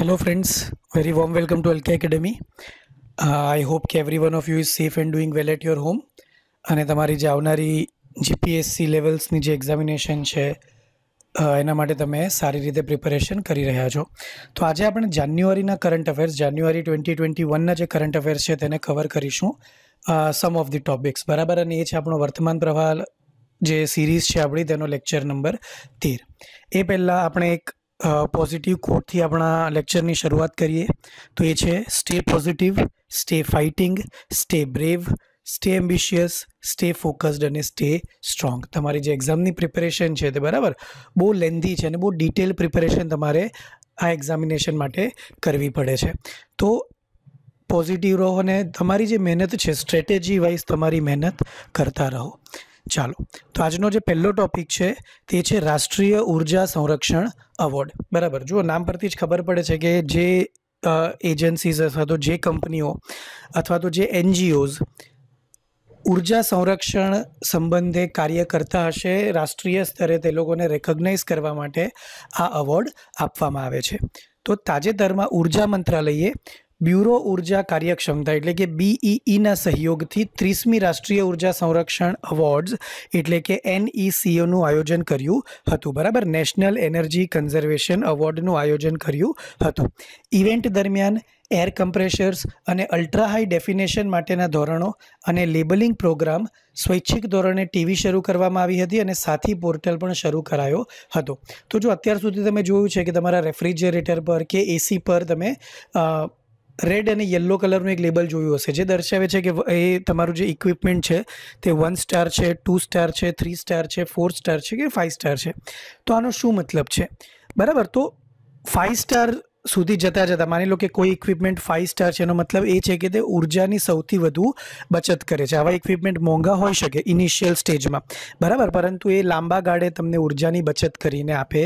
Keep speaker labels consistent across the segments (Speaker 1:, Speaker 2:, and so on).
Speaker 1: Hello friends very warm welcome to lk academy I hope કે every one of you is safe and doing well at your home અને તમારી જે આવનારી GPSC લેવલ્સની જે examination છે એના માટે તમે સારી રીતે પ્રિપેરેશન કરી રહ્યા છો તો આજે આપણે જાન્યુઆરીના current affairs January twenty twenty વનના જે કરંટ અફેર્સ છે તેને કવર કરીશું સમ ઓફ ધી ટોપિક્સ બરાબર અને એ છે આપણો વર્તમાન પ્રવાહ જે સિરીઝ છે આપણી તેનો લેક્ચર નંબર તેર એ પહેલાં આપણે એક પોઝિટિવ કોટથી આપણા લેક્ચરની શરૂઆત કરીએ તો એ છે stay positive stay fighting stay brave stay ambitious stay focused અને સ્ટે સ્ટ્રોંગ તમારી જે એક્ઝામની પ્રિપેરેશન છે તે બરાબર બહુ લેન્ધી છે અને બહુ ડિટેલ પ્રિપેરેશન તમારે આ એક્ઝામિનેશન માટે કરવી પડે છે તો પોઝિટિવ રહો અને તમારી જે મહેનત છે સ્ટ્રેટેજી વાઇઝ તમારી મહેનત કરતા રહો ચાલો તો આજનો જે પહેલો ટોપિક છે તે છે રાષ્ટ્રીય ઉર્જા સંરક્ષણ અવોર્ડ બરાબર જુઓ નામ પરથી જ ખબર પડે છે કે જે એજન્સીઝ અથવા તો જે કંપનીઓ અથવા તો જે એનજીઓઝ ઉર્જા સંરક્ષણ સંબંધે કાર્ય કરતા હશે રાષ્ટ્રીય સ્તરે તે લોકોને રેકગ્નાઇઝ કરવા માટે આ અવોર્ડ આપવામાં આવે છે તો તાજેતરમાં ઉર્જા મંત્રાલયે બ્યુરો ઉર્જા કાર્યક્ષમતા એટલે કે બીઈઈના e e સહયોગથી ત્રીસમી રાષ્ટ્રીય ઉર્જા સંરક્ષણ અવોર્ડ્સ એટલે કે એનઈસીઓનું e આયોજન કર્યું હતું બરાબર નેશનલ એનર્જી કન્ઝર્વેશન અવોર્ડનું આયોજન કર્યું હતું ઇવેન્ટ દરમિયાન એર કમ્પ્રેશર્સ અને અલ્ટ્રા હાઈ ડેફિનેશન માટેના ધોરણો અને લેબલિંગ પ્રોગ્રામ સ્વૈચ્છિક ધોરણે ટીવી શરૂ કરવામાં આવી હતી અને સાથી પોર્ટલ પણ શરૂ કરાયો હતો તો જો અત્યાર સુધી તમે જોયું છે કે તમારા રેફ્રિજરેટર પર કે એસી પર તમે રેડ અને યલો કલરનું એક લેબલ જોયું હશે જે દર્શાવે છે કે એ તમારું જે ઇક્વિપમેન્ટ છે તે વન સ્ટાર છે ટુ સ્ટાર છે થ્રી સ્ટાર છે ફોર સ્ટાર છે કે ફાઇવ સ્ટાર છે તો આનો શું મતલબ છે બરાબર તો ફાઇવ સ્ટાર સુધી જતા જતાં માની લો કે કોઈ ઇક્વિપમેન્ટ ફાઇવ સ્ટાર છે એનો મતલબ એ છે કે તે ઉર્જાની સૌથી વધુ બચત કરે છે આવા ઇક્વિપમેન્ટ મોંઘા હોઈ શકે ઇનિશિયલ સ્ટેજમાં બરાબર પરંતુ એ લાંબા ગાળે તમને ઉર્જાની બચત કરીને આપે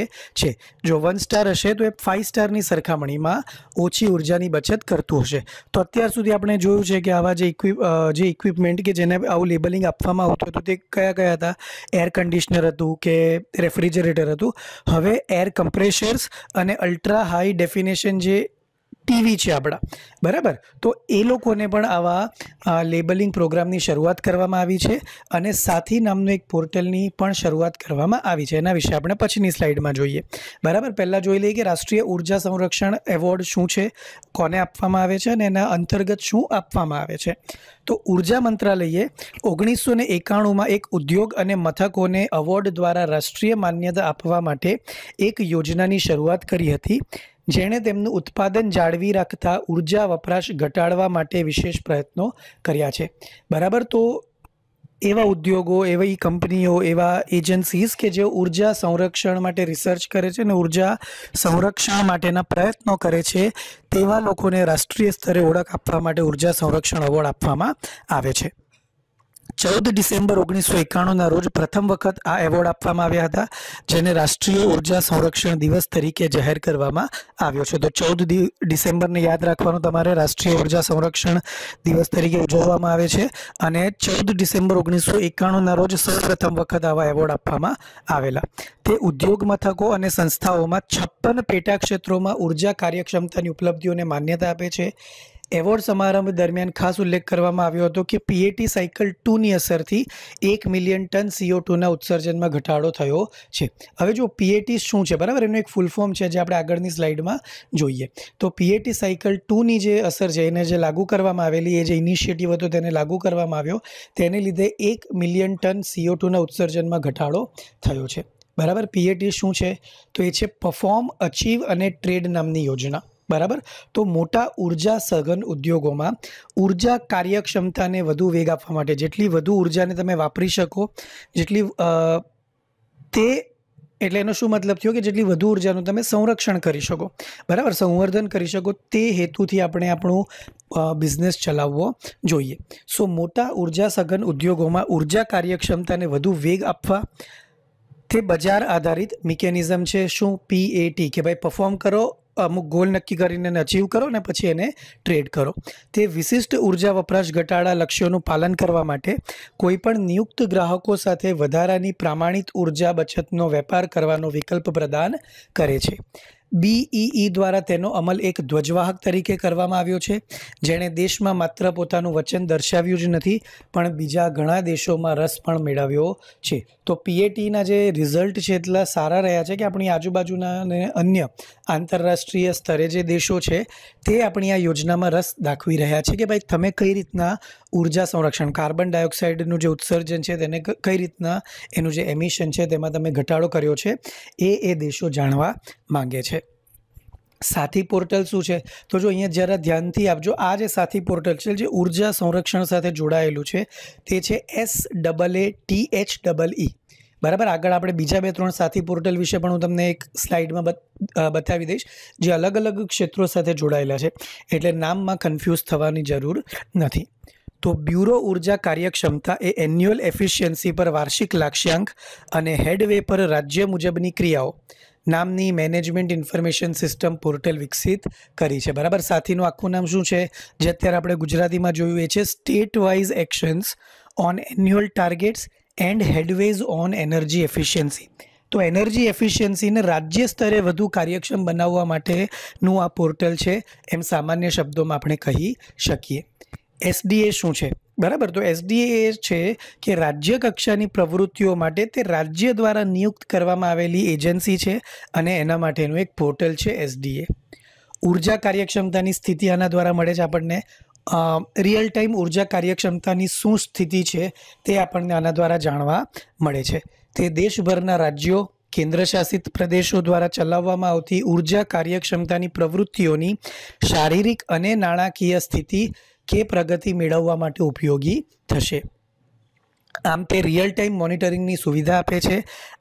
Speaker 1: છે જો વન સ્ટાર હશે તો એ ફાઇવ સ્ટારની સરખામણીમાં ઓછી ઉર્જાની બચત કરતું હશે તો અત્યાર સુધી આપણે જોયું છે કે આવા જે ઇક્વિપ જે ઇક્વિપમેન્ટ કે જેને આવું લેબલિંગ આપવામાં આવતું હતું તે કયા કયા હતા એર કન્ડિશનર હતું કે રેફ્રિજરેટર હતું હવે એર કમ્પ્રેશર્સ અને અલ્ટ્રા હાઈ ડેફિન કોમ્બિનેશન જે ટીવી છે આપણા બરાબર તો એ લોકોને પણ આવા લેબલિંગ પ્રોગ્રામની શરૂઆત કરવામાં આવી છે અને સાથી નામનું એક પોર્ટલની પણ શરૂઆત કરવામાં આવી છે એના વિશે આપણે પછીની સ્લાઇડમાં જોઈએ બરાબર પહેલાં જોઈ લઈએ કે રાષ્ટ્રીય ઉર્જા સંરક્ષણ એવોર્ડ શું છે કોને આપવામાં આવે છે અને એના અંતર્ગત શું આપવામાં આવે છે તો ઉર્જા મંત્રાલયે ઓગણીસો ને એકાણુંમાં એક ઉદ્યોગ અને મથકોને અવોર્ડ દ્વારા રાષ્ટ્રીય માન્યતા આપવા માટે એક યોજનાની શરૂઆત કરી હતી જેણે તેમનું ઉત્પાદન જાળવી રાખતા ઉર્જા વપરાશ ઘટાડવા માટે વિશેષ પ્રયત્નો કર્યા છે બરાબર તો એવા ઉદ્યોગો એવી કંપનીઓ એવા એજન્સીઝ કે જે ઉર્જા સંરક્ષણ માટે રિસર્ચ કરે છે અને ઉર્જા સંરક્ષણ માટેના પ્રયત્નો કરે છે તેવા લોકોને રાષ્ટ્રીય સ્તરે ઓળખ આપવા માટે ઉર્જા સંરક્ષણ એવોર્ડ આપવામાં આવે છે ચૌદ ડિસેમ્બર ઓગણીસો એકાણુંના રોજ પ્રથમ વખત આ એવોર્ડ આપવામાં આવ્યા હતા જેને રાષ્ટ્રીય ઉર્જા સંરક્ષણ દિવસ તરીકે જાહેર કરવામાં આવ્યો છે તો ચૌદ ડિસેમ્બરને યાદ રાખવાનું તમારે રાષ્ટ્રીય ઉર્જા સંરક્ષણ દિવસ તરીકે ઉજવવામાં આવે છે અને ચૌદ ડિસેમ્બર ઓગણીસો એકાણુંના રોજ સૌપ્રથમ વખત આવા એવોર્ડ આપવામાં આવેલા તે ઉદ્યોગ મથકો અને સંસ્થાઓમાં છપ્પન પેટા ક્ષેત્રોમાં ઉર્જા કાર્યક્ષમતાની ઉપલબ્ધિઓને માન્યતા આપે છે એવોર્ડ સમારંભ દરમિયાન ખાસ ઉલ્લેખ કરવામાં આવ્યો હતો કે પીએટી સાયકલ ટુની અસરથી એક મિલિયન ટન સીઓ ટુના ઉત્સર્જનમાં ઘટાડો થયો છે હવે જો પીએટી શું છે બરાબર એનું એક ફૂલ ફોર્મ છે જે આપણે આગળની સ્લાઇડમાં જોઈએ તો પીએટી સાયકલ ટુની જે અસર છે એને જે લાગુ કરવામાં આવેલી એ જે ઇનિશિયેટિવ હતો તેને લાગુ કરવામાં આવ્યો તેને લીધે એક મિલિયન ટન સીઓ ટુના ઉત્સર્જનમાં ઘટાડો થયો છે બરાબર પીએટી શું છે તો એ છે પરફોર્મ અચીવ અને ટ્રેડ નામની યોજના બરાબર તો મોટા ઉર્જા સઘન ઉદ્યોગોમાં ઉર્જા કાર્યક્ષમતાને વધુ વેગ આપવા માટે જેટલી વધુ ઉર્જાને તમે વાપરી શકો જેટલી તે એટલે એનો શું મતલબ થયો કે જેટલી વધુ ઉર્જાનું તમે સંરક્ષણ કરી શકો બરાબર સંવર્ધન કરી શકો તે હેતુથી આપણે આપણું બિઝનેસ ચલાવવો જોઈએ સો મોટા ઉર્જા સઘન ઉદ્યોગોમાં ઉર્જા કાર્યક્ષમતાને વધુ વેગ આપવા તે બજાર આધારિત મિકેનિઝમ છે શું પી એ ટી કે ભાઈ પરફોર્મ કરો અમુક ગોલ નક્કી કરીને અચીવ કરો ને પછી એને ટ્રેડ કરો તે વિશિષ્ટ ઉર્જા વપરાશ ઘટાડા લક્ષ્યોનું પાલન કરવા માટે કોઈપણ નિયુક્ત ગ્રાહકો સાથે વધારાની પ્રામાણિત ઉર્જા બચતનો વેપાર કરવાનો વિકલ્પ પ્રદાન કરે છે બીઈઈ e e દ્વારા તેનો અમલ એક ધ્વજવાહક તરીકે કરવામાં આવ્યો છે જેણે દેશમાં માત્ર પોતાનું વચન દર્શાવ્યું જ નથી પણ બીજા ઘણા દેશોમાં રસ પણ મેળવ્યો છે તો પીએટીના જે રિઝલ્ટ છે એટલા સારા રહ્યા છે કે આપણી આજુબાજુના અને અન્ય આંતરરાષ્ટ્રીય સ્તરે જે દેશો છે તે આપણી આ યોજનામાં રસ દાખવી રહ્યા છે કે ભાઈ તમે કઈ રીતના ઉર્જા સંરક્ષણ કાર્બન ડાયોક્સાઇડનું જે ઉત્સર્જન છે તેને કઈ રીતના એનું જે એમિશન છે તેમાં તમે ઘટાડો કર્યો છે એ એ દેશો જાણવા માંગે છે સાથી પોર્ટલ શું છે તો જો અહીંયા જરા ધ્યાનથી આપજો આ જે સાથી પોર્ટલ છે જે ઉર્જા સંરક્ષણ સાથે જોડાયેલું છે તે છે S double A T H double E બરાબર આગળ આપણે બીજા બે ત્રણ સાથી પોર્ટલ વિશે પણ હું તમને એક સ્લાઇડમાં બતાવી દઈશ જે અલગ અલગ ક્ષેત્રો સાથે જોડાયેલા છે એટલે નામમાં કન્ફ્યુઝ થવાની જરૂર નથી તો બ્યુરો ઉર્જા કાર્યક્ષમતા એ એન્યુઅલ એફિશિયન્સી પર વાર્ષિક લાક્ષ્યાંક અને હેડવે પર રાજ્ય મુજબની ક્રિયાઓ નામની મેનેજમેન્ટ ઇન્ફોર્મેશન સિસ્ટમ પોર્ટલ વિકસિત કરી છે બરાબર સાથીનું આખું નામ શું છે જે અત્યારે આપણે ગુજરાતીમાં જોયું એ છે state wise actions on annual targets and headways on energy efficiency તો એનર્જી એફિશિયન્સીને રાજ્ય સ્તરે વધુ કાર્યક્ષમ બનાવવા માટેનું આ પોર્ટલ છે એમ સામાન્ય શબ્દોમાં આપણે કહી શકીએ એસડીએ શું છે બરાબર તો એસડીએ એ છે કે રાજ્ય કક્ષાની પ્રવૃત્તિઓ માટે તે રાજ્ય દ્વારા નિયુક્ત કરવામાં આવેલી એજન્સી છે અને એના માટેનું એક પોર્ટલ છે એસડીએ ઉર્જા કાર્યક્ષમતાની સ્થિતિ આના દ્વારા મળે છે આપણને રિયલ ટાઈમ ઉર્જા કાર્યક્ષમતાની શું સ્થિતિ છે તે આપણને આના દ્વારા જાણવા મળે છે તે દેશભરના રાજ્યો કેન્દ્રશાસિત પ્રદેશો દ્વારા ચલાવવામાં આવતી ઉર્જા કાર્યક્ષમતાની પ્રવૃત્તિઓની શારીરિક અને નાણાકીય સ્થિતિ કે પ્રગતિ મેળવવા માટે ઉપયોગી થશે આમ તે રિયલ ટાઈમ મોનિટરિંગની સુવિધા આપે છે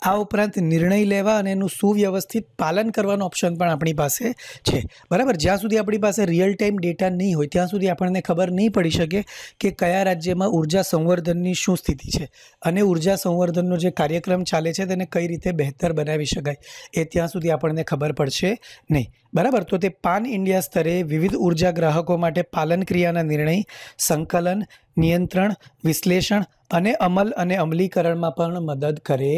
Speaker 1: આ ઉપરાંત નિર્ણય લેવા અને એનું સુવ્યવસ્થિત પાલન કરવાનો ઓપ્શન પણ આપણી પાસે છે બરાબર જ્યાં સુધી આપણી પાસે રિયલ ટાઈમ ડેટા નહીં હોય ત્યાં સુધી આપણને ખબર નહીં પડી શકે કે કયા રાજ્યમાં ઉર્જા સંવર્ધનની શું સ્થિતિ છે અને ઉર્જા સંવર્ધનનો જે કાર્યક્રમ ચાલે છે તેને કઈ રીતે બહેતર બનાવી શકાય એ ત્યાં સુધી આપણને ખબર પડશે નહીં બરાબર તો તે પાન ઇન્ડિયા સ્તરે વિવિધ ઉર્જા ગ્રાહકો માટે પાલન ક્રિયાના નિર્ણય સંકલન નિયંત્રણ વિશ્લેષણ અને અમલ અને અમલીકરણમાં પણ મદદ કરે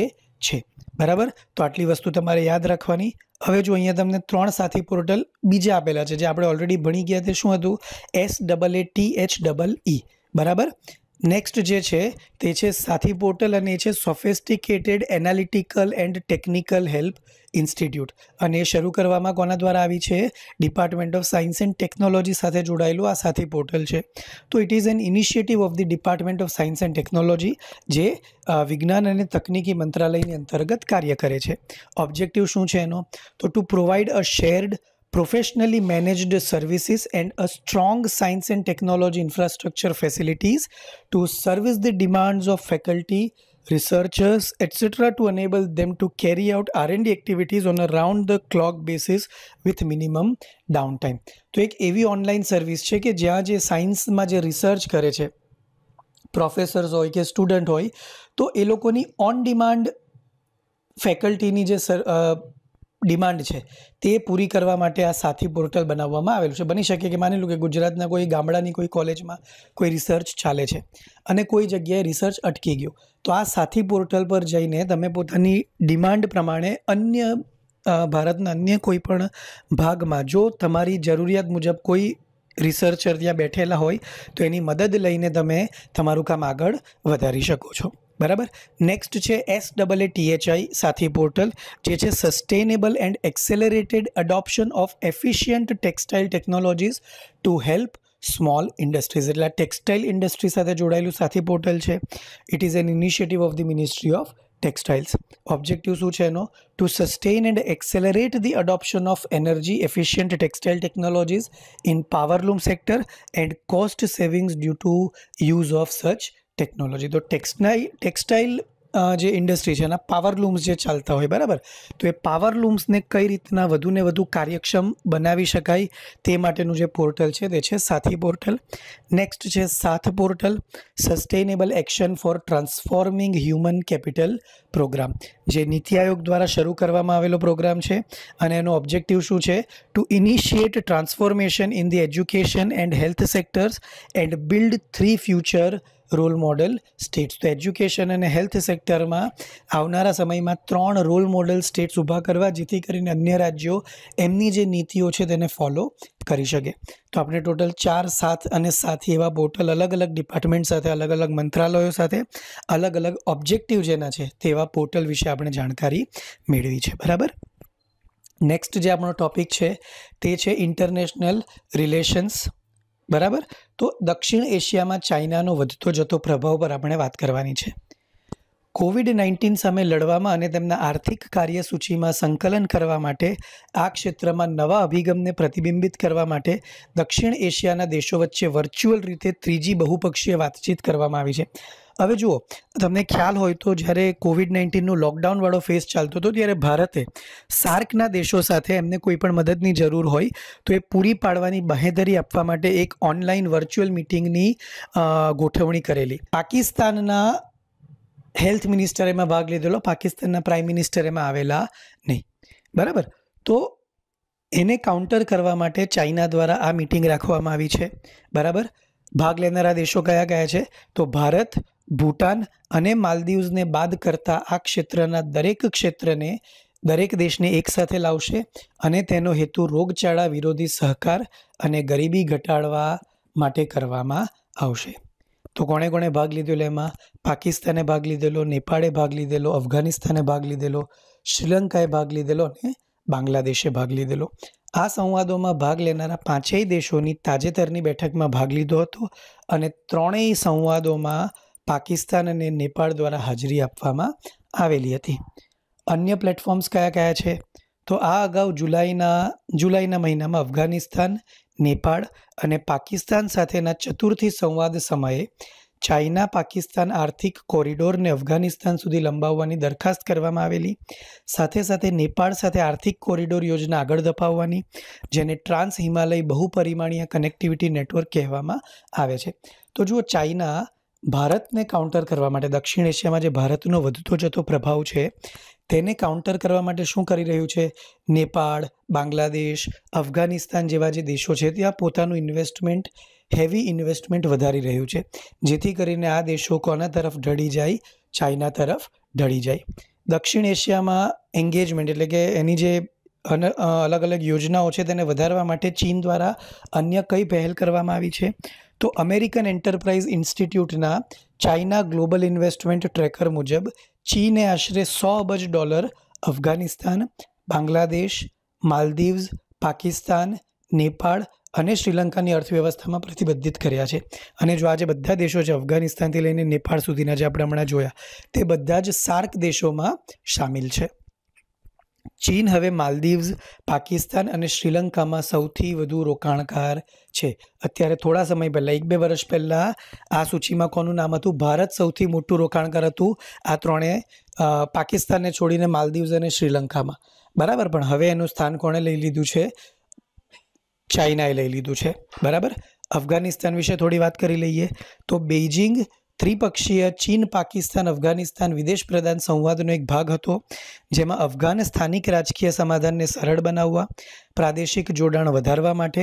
Speaker 1: છે બરાબર તો આટલી વસ્તુ તમારે યાદ રાખવાની હવે જો અહીંયા તમને ત્રણ સાથી પોર્ટલ બીજા આપેલા છે જે આપણે ઓલરેડી ભણી ગયા તે શું હતું S double A T H double E બરાબર નેક્સ્ટ જે છે તે છે સાથી પોર્ટલ અને એ છે sophisticated analytical and technical help institute અને એ શરૂ કરવામાં કોના દ્વારા આવી છે department of science and technology સાથે જોડાયેલું આ સાથી પોર્ટલ છે તો it is an initiative of the department of science and technology જે વિજ્ઞાન અને તકનીકી મંત્રાલયની અંતર્ગત કાર્ય કરે છે ઓબ્જેક્ટિવ શું છે એનો તો to provide a shared professionally managed services and a strong science and technology infrastructure facilities to service the demands of faculty, researchers, etc. to enable them to carry out R&D activities on a round-the-clock basis with minimum downtime. તો એક એવી online service છે કે જ્યાં જે સાયન્સમાં જે research કરે છે પ્રોફેસર્સ હોય કે સ્ટુડન્ટ હોય તો એ લોકોની ઓન ડિમાન્ડ ફેકલ્ટીની જે સર ડિમાન્ડ છે તે પૂરી કરવા માટે આ સાથી પોર્ટલ બનાવવામાં આવેલું છે બની શકે કે માની લો કે ગુજરાતના કોઈ ગામડાની કોઈ કોલેજમાં કોઈ રિસર્ચ ચાલે છે અને કોઈ જગ્યાએ રિસર્ચ અટકી ગયો તો આ સાથી પોર્ટલ પર જઈને તમે પોતાની ડિમાન્ડ પ્રમાણે અન્ય ભારતના અન્ય કોઈ પણ ભાગમાં જો તમારી જરૂરિયાત મુજબ કોઈ રિસર્ચર ત્યાં બેઠેલા હોય તો એની મદદ લઈને તમે તમારું કામ આગળ વધારી શકો છો બરાબર નેક્સ્ટ છે એસ ડબલ એ ટીએચઆઈ સાથી પોર્ટલ જે છે sustainable and accelerated adoption of efficient textile technologies to help small industries એટલે ટેક્સટાઇલ ઇન્ડસ્ટ્રી સાથે જોડાયેલું સાથી પોર્ટલ છે it is an initiative of the ministry of textiles objective શું છે એનો to sustain and accelerate the adoption of energy efficient textile technologies in powerloom sector and cost savings due to use of such technology તો textile textile જે industry છે એના પાવરલૂમ્સ જે ચાલતા હોય બરાબર તો એ પાવરલૂમ્સને કઈ રીતના વધુને વધુ કાર્યક્ષમ બનાવી શકાય તે માટેનું જે પોર્ટલ છે તે છે સાથી પોર્ટલ નેક્સ્ટ છે SATH portal sustainable action for transforming human capital programme જે નીતિ આયોગ દ્વારા શરૂ કરવામાં આવેલો પ્રોગ્રામ છે અને એનો ઓબ્જેક્ટિવ શું છે to initiate transformation in the education and health sectors and build three future role model states તો એજ્યુકેશન અને હેલ્થ સેક્ટરમાં આવનારા સમયમાં ત્રણ રોલ મોડલ સ્ટેટ્સ ઊભા કરવા જેથી કરીને અન્ય રાજ્યો એમની જે નીતિઓ છે તેને ફોલો કરી શકે તો આપણે ટોટલ ચાર સાત અને સાથી એવા પોર્ટલ અલગ અલગ ડિપાર્ટમેન્ટ સાથે અલગ અલગ મંત્રાલયો સાથે અલગ અલગ ઓબ્જેક્ટિવ જેના છે તેવા પોર્ટલ વિશે આપણે જાણકારી મેળવી છે બરાબર નેક્સ્ટ જે આપણો ટોપિક છે તે છે ઇન્ટરનેશનલ રિલેશન્સ બરાબર તો દક્ષિણ એશિયામાં ચાઇનાનો વધતો જતો પ્રભાવ પર આપણે વાત કરવાની છે કોવિડ નાઇન્ટીન સામે લડવામાં અને તેમના આર્થિક કાર્યસૂચિમાં સંકલન કરવા માટે આ ક્ષેત્રમાં નવા અભિગમને પ્રતિબિંબિત કરવા માટે દક્ષિણ એશિયાના દેશો વચ્ચે વર્ચ્યુઅલ રીતે ત્રીજી બહુપક્ષીય વાતચીત કરવામાં આવી છે હવે જુઓ તમને ખ્યાલ હોય તો જ્યારે કોવિડ નાઇન્ટીનનું લોકડાઉનવાળો ફેસ ચાલતો હતો ત્યારે ભારતે સાર્કના દેશો સાથે એમને કોઈ પણ મદદની જરૂર હોય તો એ પૂરી પાડવાની બાહેધરી આપવા માટે એક ઓનલાઈન વર્ચ્યુઅલ મિટિંગની ગોઠવણી કરેલી પાકિસ્તાનના હેલ્થ મિનિસ્ટર એમાં ભાગ લીધેલો પાકિસ્તાનના પ્રાઇમ મિનિસ્ટર એમાં આવેલા નહીં બરાબર તો એને કાઉન્ટર કરવા માટે ચાઇના દ્વારા આ મિટિંગ રાખવામાં આવી છે બરાબર ભાગ લેનારા દેશો કયા કયા છે તો ભારત ભૂટાન અને માલદીવ્સને બાદ કરતાં આ ક્ષેત્રના દરેક ક્ષેત્રને દરેક દેશને એકસાથે લાવશે અને તેનો હેતુ રોગચાળા વિરોધી સહકાર અને ગરીબી ઘટાડવા માટે કરવામાં આવશે તો કોણે કોણે ભાગ લીધેલો એમાં પાકિસ્તાને ભાગ લીધેલો નેપાળે ભાગ લીધેલો અફઘાનિસ્તાને ભાગ લીધેલો શ્રીલંકાએ ભાગ લીધેલો અને બાંગ્લાદેશે ભાગ લીધેલો આ સંવાદોમાં ભાગ લેનારા પાંચેય દેશોની તાજેતરની બેઠકમાં ભાગ લીધો હતો અને ત્રણેય સંવાદોમાં પાકિસ્તાન અને નેપાળ દ્વારા હાજરી આપવામાં આવેલી હતી અન્ય પ્લેટફોર્મ્સ કયા કયા છે તો આ અગાઉ જુલાઈના જુલાઈના મહિનામાં અફઘાનિસ્તાન નેપાળ અને પાકિસ્તાન સાથેના ચતુર્થી સંવાદ સમયે ચાઇના પાકિસ્તાન આર્થિક કોરિડોરને અફઘાનિસ્તાન સુધી લંબાવવાની દરખાસ્ત કરવામાં આવેલી સાથે સાથે નેપાળ સાથે આર્થિક કોરિડોર યોજના આગળ ધપાવવાની જેને ટ્રાન્સ હિમાલય બહુપરિમાણીય કનેક્ટિવિટી નેટવર્ક કહેવામાં આવે છે તો જુઓ ચાઇના ભારતને કાઉન્ટર કરવા માટે દક્ષિણ એશિયામાં જે ભારતનો વધતો જતો પ્રભાવ છે તેને કાઉન્ટર કરવા માટે શું કરી રહ્યું છે નેપાળ બાંગ્લાદેશ અફઘાનિસ્તાન જેવા જે દેશો છે ત્યાં પોતાનું ઇન્વેસ્ટમેન્ટ હેવી ઇન્વેસ્ટમેન્ટ વધારી રહ્યું છે જેથી કરીને આ દેશો કોના તરફ ઢળી જાય ચાઇના તરફ ઢળી જાય દક્ષિણ એશિયામાં એન્ગેજમેન્ટ એટલે કે એની જે અલગ અલગ યોજનાઓ છે તેને વધારવા માટે ચીન દ્વારા અન્ય કઈ પહેલ કરવામાં આવી છે તો અમેરિકન એન્ટરપ્રાઇઝ ઇન્સ્ટિટ્યૂટના ચાઇના ગ્લોબલ ઇન્વેસ્ટમેન્ટ ટ્રેકર મુજબ ચીને આશરે સો અબજ ડોલર અફઘાનિસ્તાન બાંગ્લાદેશ માલદીવ્સ પાકિસ્તાન નેપાળ અને શ્રીલંકાની અર્થવ્યવસ્થામાં પ્રતિબંધિત કર્યા છે અને જો આજે બધા દેશો છે અફઘાનિસ્તાનથી લઈને નેપાળ સુધીના જે આપણે હમણાં જોયા તે બધા જ સાર્ક દેશોમાં સામેલ છે ચીન હવે માલદીવ્સ પાકિસ્તાન અને શ્રીલંકામાં સૌથી વધુ રોકાણકાર છે અત્યારે થોડા સમય પહેલાં એક બે વર્ષ પહેલાં આ સૂચિમાં કોનું નામ હતું ભારત સૌથી મોટું રોકાણકાર હતું આ ત્રણે પાકિસ્તાનને છોડીને માલદીવ્સ અને શ્રીલંકામાં બરાબર પણ હવે એનું સ્થાન કોણે લઈ લીધું છે ચાઇનાએ લઈ લીધું છે બરાબર અફઘાનિસ્તાન વિશે થોડી વાત કરી લઈએ તો બેઇજિંગ ત્રિપક્ષીય ચીન પાકિસ્તાન અફઘાનિસ્તાન વિદેશ પ્રધાન સંવાદનો એક ભાગ હતો જેમાં અફઘાન સ્થાનિક રાજકીય સમાધાનને સરળ બનાવવા પ્રાદેશિક જોડાણ વધારવા માટે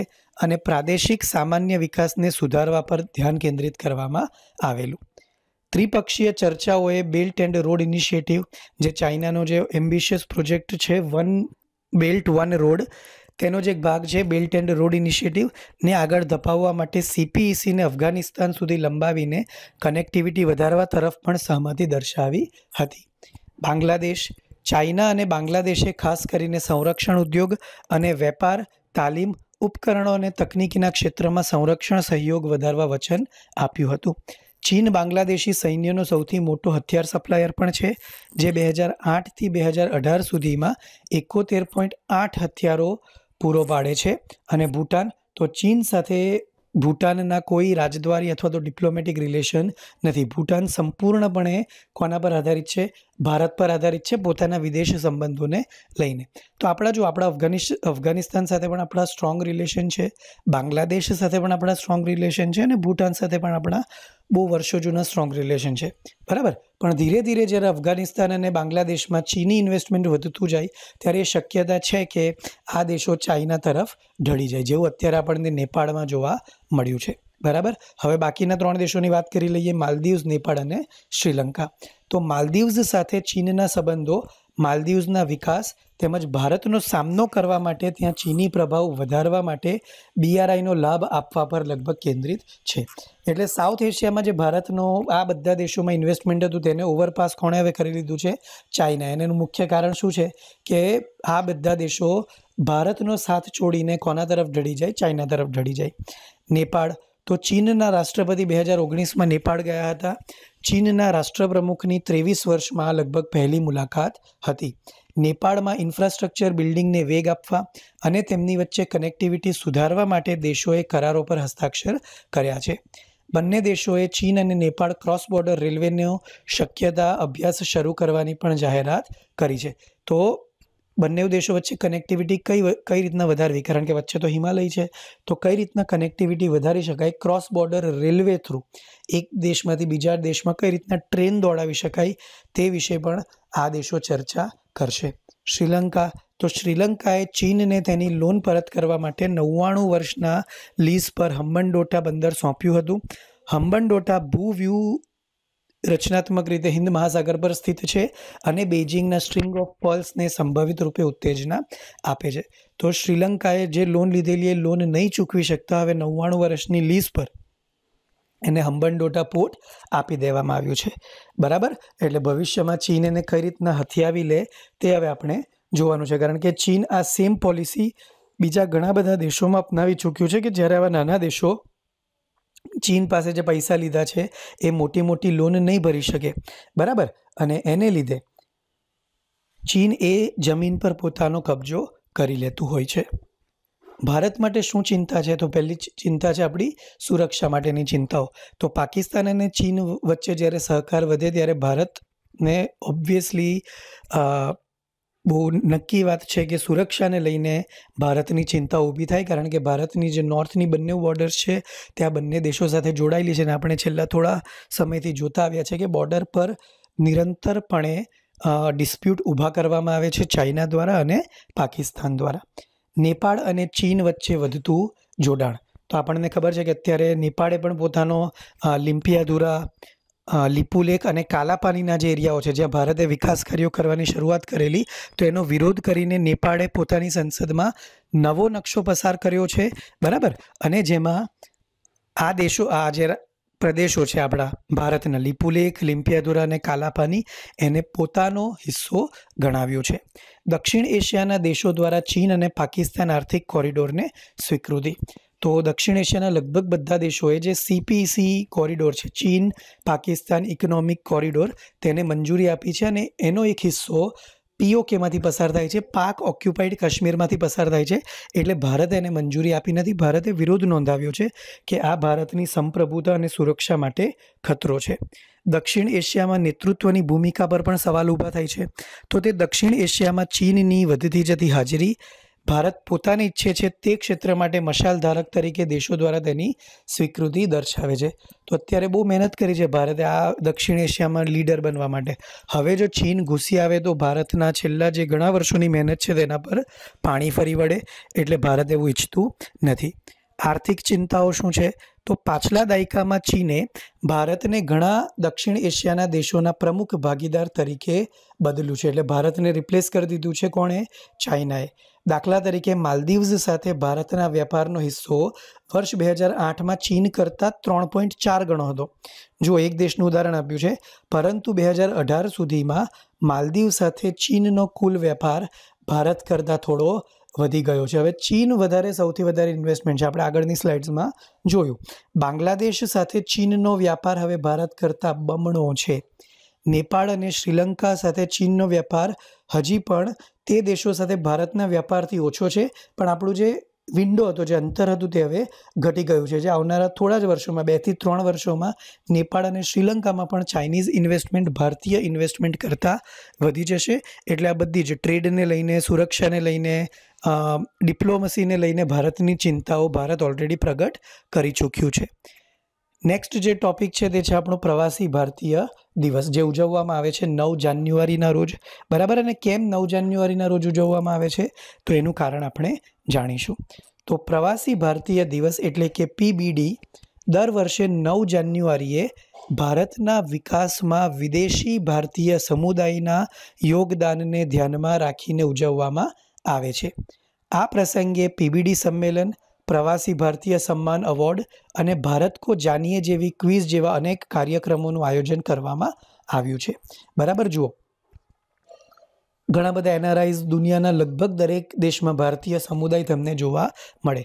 Speaker 1: અને પ્રાદેશિક સામાન્ય વિકાસને સુધારવા પર ધ્યાન કેન્દ્રિત કરવામાં આવેલું ત્રિપક્ષીય ચર્ચાઓએ બેલ્ટ એન્ડ રોડ ઇનિશિયેટિવ જે ચાઇનાનો જે એમ્બિશિયસ પ્રોજેક્ટ છે વન બેલ્ટ વન રોડ તેનો જ એક ભાગ છે બિલ્ટ એન્ડ રોડ ઇનિશિયેટિવને આગળ ધપાવવા માટે સીપીઈસીને e અફઘાનિસ્તાન સુધી લંબાવીને કનેક્ટિવિટી વધારવા તરફ પણ સહમતિ દર્શાવી હતી બાંગ્લાદેશ ચાઇના અને બાંગ્લાદેશે ખાસ કરીને સંરક્ષણ ઉદ્યોગ અને વેપાર તાલીમ ઉપકરણો અને તકનીકીના ક્ષેત્રમાં સંરક્ષણ સહયોગ વધારવા વચન આપ્યું હતું ચીન બાંગ્લાદેશી સૈન્યનો સૌથી મોટો હથિયાર સપ્લાયર પણ છે જે બે હજાર આઠથી બે હજાર અઢાર સુધીમાં એકોતેર પોઈન્ટ આઠ હથિયારો પૂરો પાડે છે અને ભૂટાન તો ચીન સાથે ભૂટાનના કોઈ રાજદ્વારી અથવા તો ડિપ્લોમેટિક રિલેશન નથી ભૂટાન સંપૂર્ણપણે કોના પર આધારિત છે ભારત પર આધારિત છે પોતાના વિદેશ સંબંધોને લઈને તો આપણા જો આપણા અફઘાનિસ્ત અફઘાનિસ્તાન સાથે પણ આપણા સ્ટ્રોંગ રિલેશન છે બાંગ્લાદેશ સાથે પણ આપણા સ્ટ્રોંગ રિલેશન છે અને ભૂટાન સાથે પણ આપણા બહુ વર્ષો જૂના સ્ટ્રોંગ રિલેશન છે બરાબર પણ ધીરે ધીરે જ્યારે અફઘાનિસ્તાન અને બાંગ્લાદેશમાં ચીની ઇન્વેસ્ટમેન્ટ વધતું જાય ત્યારે એ શક્યતા છે કે આ દેશો ચાઇના તરફ ઢળી જાય જેવું અત્યારે આપણને નેપાળમાં જોવા મળ્યું છે બરાબર હવે બાકીના ત્રણ દેશોની વાત કરી લઈએ માલદીવ્સ નેપાળ અને શ્રીલંકા તો માલદીવ્સ સાથે ચીનના સંબંધો માલદીવ્સના વિકાસ તેમજ ભારતનો સામનો કરવા માટે ત્યાં ચીની પ્રભાવ વધારવા માટે બીઆરઆઈનો લાભ આપવા પર લગભગ કેન્દ્રિત છે એટલે સાઉથ એશિયામાં જે ભારતનો આ બધા દેશોમાં ઇન્વેસ્ટમેન્ટ હતું તેને ઓવરપાસ કોણે હવે કરી લીધું છે ચાઇના એનું મુખ્ય કારણ શું છે કે આ બધા દેશો ભારતનો સાથ છોડીને કોના તરફ ઢળી જાય ચાઇના તરફ ઢળી જાય નેપાળ તો ચીનના રાષ્ટ્રપતિ બે હજાર ઓગણીસમાં નેપાળ ગયા હતા ચીનના રાષ્ટ્રપ્રમુખની ત્રેવીસ વર્ષમાં લગભગ પહેલી મુલાકાત હતી નેપાળમાં ઇન્ફ્રાસ્ટ્રક્ચર બિલ્ડિંગને વેગ આપવા અને તેમની વચ્ચે કનેક્ટિવિટી સુધારવા માટે દેશોએ કરારો પર હસ્તાક્ષર કર્યા છે બંને દેશોએ ચીન અને નેપાળ ક્રોસ બોર્ડર રેલવેનો શક્યતા અભ્યાસ શરૂ કરવાની પણ જાહેરાત કરી છે તો બંને દેશો વચ્ચે કનેક્ટિવિટી કઈ કઈ રીતના વધારવી કારણ કે વચ્ચે તો હિમાલય છે તો કઈ રીતના કનેક્ટિવિટી વધારી શકાય ક્રોસ બોર્ડર રેલવે થ્રુ એક દેશમાંથી બીજા દેશમાં કઈ રીતના ટ્રેન દોડાવી શકાય તે વિશે પણ આ દેશો ચર્ચા કરશે શ્રીલંકા તો શ્રીલંકાએ ચીનને તેની લોન પરત કરવા માટે નવ્વાણું વર્ષના લીઝ પર હમ્બનડોટા બંદર સોંપ્યું હતું હમ્બનડોટા ભૂવ્યૂહ રચનાત્મક રીતે હિન્દ મહાસાગર પર સ્થિત છે અને બેઇજિંગના સ્ટ્રિંગ ઓફ પર્લ્સને સંભવિત રૂપે ઉત્તેજના આપે છે તો શ્રીલંકાએ જે લોન લીધેલી એ લોન નહીં ચૂકવી શકતા હવે નવ્વાણું વર્ષની લીઝ પર એને હંબનડોટા પોર્ટ આપી દેવામાં આવ્યું છે બરાબર એટલે ભવિષ્યમાં ચીન એને કઈ રીતના હથિયાવી લે તે હવે આપણે જોવાનું છે કારણ કે ચીન આ સેમ પોલિસી બીજા ઘણા બધા દેશોમાં અપનાવી ચૂક્યું છે કે જ્યારે આવા નાના દેશો ચીન પાસે જે પૈસા લીધા છે એ મોટી મોટી લોન નહીં ભરી શકે બરાબર અને એને લીધે ચીન એ જમીન પર પોતાનો કબજો કરી લેતું હોય છે ભારત માટે શું ચિંતા છે તો પહેલી ચિંતા છે આપણી સુરક્ષા માટેની ચિંતાઓ તો પાકિસ્તાન અને ચીન વચ્ચે જ્યારે સહકાર વધે ત્યારે ભારતને ઓબ્વિયસલી બહુ નક્કી વાત છે કે સુરક્ષાને લઈને ભારતની ચિંતા ઊભી થાય કારણ કે ભારતની જે નોર્થની બંને બોર્ડર્સ છે ત્યાં બંને દેશો સાથે જોડાયેલી છે અને આપણે છેલ્લા થોડા સમયથી જોતા આવ્યા છે કે બોર્ડર પર નિરંતરપણે ડિસ્પ્યુટ ઊભા કરવામાં આવે છે ચાઇના દ્વારા અને પાકિસ્તાન દ્વારા નેપાળ અને ચીન વચ્ચે વધતું જોડાણ તો આપણને ખબર છે કે અત્યારે નેપાળે પણ પોતાનો લિમ્પિયાધુરા લીપુ લેક અને કાલાપાનીના જે એરિયાઓ છે જ્યાં ભારતે વિકાસ કાર્યો કરવાની શરૂઆત કરેલી તો એનો વિરોધ કરીને નેપાળે પોતાની સંસદમાં નવો નકશો પસાર કર્યો છે બરાબર અને જેમાં આ દેશો આ જે પ્રદેશો છે આપણા ભારતના લીપુલેખ લિમ્પિયાદુરા અને કાલાપાની એને પોતાનો હિસ્સો ગણાવ્યો છે દક્ષિણ એશિયાના દેશો દ્વારા ચીન અને પાકિસ્તાન આર્થિક કોરિડોરને સ્વીકૃતિ તો દક્ષિણ એશિયાના લગભગ બધા દેશોએ જે સીપીસી કોરિડોર છે ચીન પાકિસ્તાન ઇકોનોમિક કોરિડોર તેને મંજૂરી આપી છે અને એનો એક હિસ્સો પીઓકેમાંથી પસાર થાય છે પાક ઓક્યુપાઈડ કાશ્મીરમાંથી પસાર થાય છે એટલે ભારતે એને મંજૂરી આપી નથી ભારતે વિરોધ નોંધાવ્યો છે કે આ ભારતની સંપ્રભુતા અને સુરક્ષા માટે ખતરો છે દક્ષિણ એશિયામાં નેતૃત્વની ભૂમિકા પર પણ સવાલ ઊભા થાય છે તો તે દક્ષિણ એશિયામાં ચીનની વધતી જતી હાજરી ભારત પોતાની ઈચ્છે છે તે ક્ષેત્ર માટે મશાલ ધારક તરીકે દેશો દ્વારા તેની સ્વીકૃતિ દર્શાવે છે તો અત્યારે બહુ મહેનત કરી છે ભારતે આ દક્ષિણ એશિયામાં લીડર બનવા માટે હવે જો ચીન ઘૂસી આવે તો ભારતના છેલ્લા જે ઘણા વર્ષોની મહેનત છે તેના પર પાણી ફરી વળે એટલે ભારત એવું ઈચ્છતું નથી આર્થિક ચિંતાઓ શું છે તો પાછલા દાયકામાં ચીને ભારતને ઘણા દક્ષિણ એશિયાના દેશોના પ્રમુખ ભાગીદાર તરીકે બદલ્યું છે એટલે ભારતને રિપ્લેસ કરી દીધું છે કોણે ચાઇનાએ દાખલા તરીકે માલદીવ્સ સાથે ભારતના વેપારનો હિસ્સો વર્ષ બે હજાર આઠમાં ચીન કરતાં ત્રણ પોઈન્ટ ચાર ગણો હતો જો એક દેશનું ઉદાહરણ આપ્યું છે પરંતુ બે હજાર અઢાર સુધીમાં માલદીવ સાથે ચીનનો કુલ વેપાર ભારત કરતાં થોડો વધી ગયો છે હવે ચીન વધારે સૌથી વધારે ઇન્વેસ્ટમેન્ટ છે આપણે આગળની સ્લાઇડ્સમાં જોયું બાંગ્લાદેશ સાથે ચીનનો વ્યાપાર હવે ભારત કરતાં બમણો છે નેપાળ અને શ્રીલંકા સાથે ચીનનો વ્યાપાર હજી પણ તે દેશો સાથે ભારતના વ્યાપારથી ઓછો છે પણ આપણું જે વિન્ડો હતો જે અંતર હતું તે હવે ઘટી ગયું છે જે આવનારા થોડા જ વર્ષોમાં બેથી ત્રણ વર્ષોમાં નેપાળ અને શ્રીલંકામાં પણ ચાઇનીઝ ઇન્વેસ્ટમેન્ટ ભારતીય ઇન્વેસ્ટમેન્ટ કરતાં વધી જશે એટલે આ બધી જ ટ્રેડને લઈને સુરક્ષાને લઈને ડિપ્લોમસીને લઈને ભારતની ચિંતાઓ ભારત ઓલરેડી પ્રગટ કરી ચૂક્યું છે નેક્સ્ટ જે ટોપિક છે તે છે આપણો પ્રવાસી ભારતીય દિવસ જે ઉજવવામાં આવે છે નવ જાન્યુઆરીના રોજ બરાબર અને કેમ નવ જાન્યુઆરીના રોજ ઉજવવામાં આવે છે તો એનું કારણ આપણે જાણીશું તો પ્રવાસી ભારતીય દિવસ એટલે કે પીબીડી દર વર્ષે નવ જાન્યુઆરીએ ભારતના વિકાસમાં વિદેશી ભારતીય સમુદાયના યોગદાનને ધ્યાનમાં રાખીને ઉજવવામાં આવે છે આ પ્રસંગે પીબીડી સંમેલન પ્રવાસી ભારતીય સન્માન એવોર્ડ અને ભારત કો જાનીએ જેવી ક્વિઝ જેવા અનેક કાર્યક્રમોનું આયોજન કરવામાં આવ્યું છે બરાબર જુઓ ઘણા બધા એનઆરઆઈઝ દુનિયાના લગભગ દરેક દેશમાં ભારતીય સમુદાય તમને જોવા મળે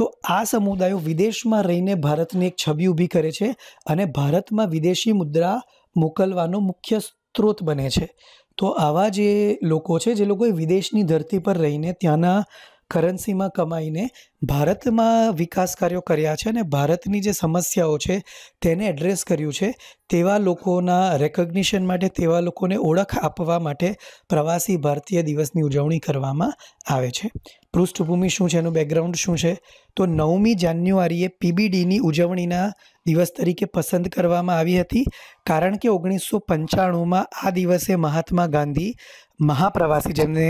Speaker 1: તો આ સમુદાયો વિદેશમાં રહીને ભારતની એક છબી ઊભી કરે છે અને ભારતમાં વિદેશી મુદ્રા મોકલવાનો મુખ્ય સ્ત્રોત બને છે તો આવા જે લોકો છે જે લોકોએ વિદેશની ધરતી પર રહીને ત્યાંના કરન્સીમાં કમાઈને ભારતમાં વિકાસ કાર્યો કર્યા છે અને ભારતની જે સમસ્યાઓ છે તેને એડ્રેસ કર્યું છે તેવા લોકોના રેકોગ્નિશન માટે તેવા લોકોને ઓળખ આપવા માટે પ્રવાસી ભારતીય દિવસની ઉજવણી કરવામાં આવે છે પૃષ્ઠભૂમિ શું છે એનું બેકગ્રાઉન્ડ શું છે તો નવમી જાન્યુઆરીએ પીબીડીની ઉજવણીના દિવસ તરીકે પસંદ કરવામાં આવી હતી કારણ કે ઓગણીસો પંચાણુંમાં આ દિવસે મહાત્મા ગાંધી મહાપ્રવાસી જેમને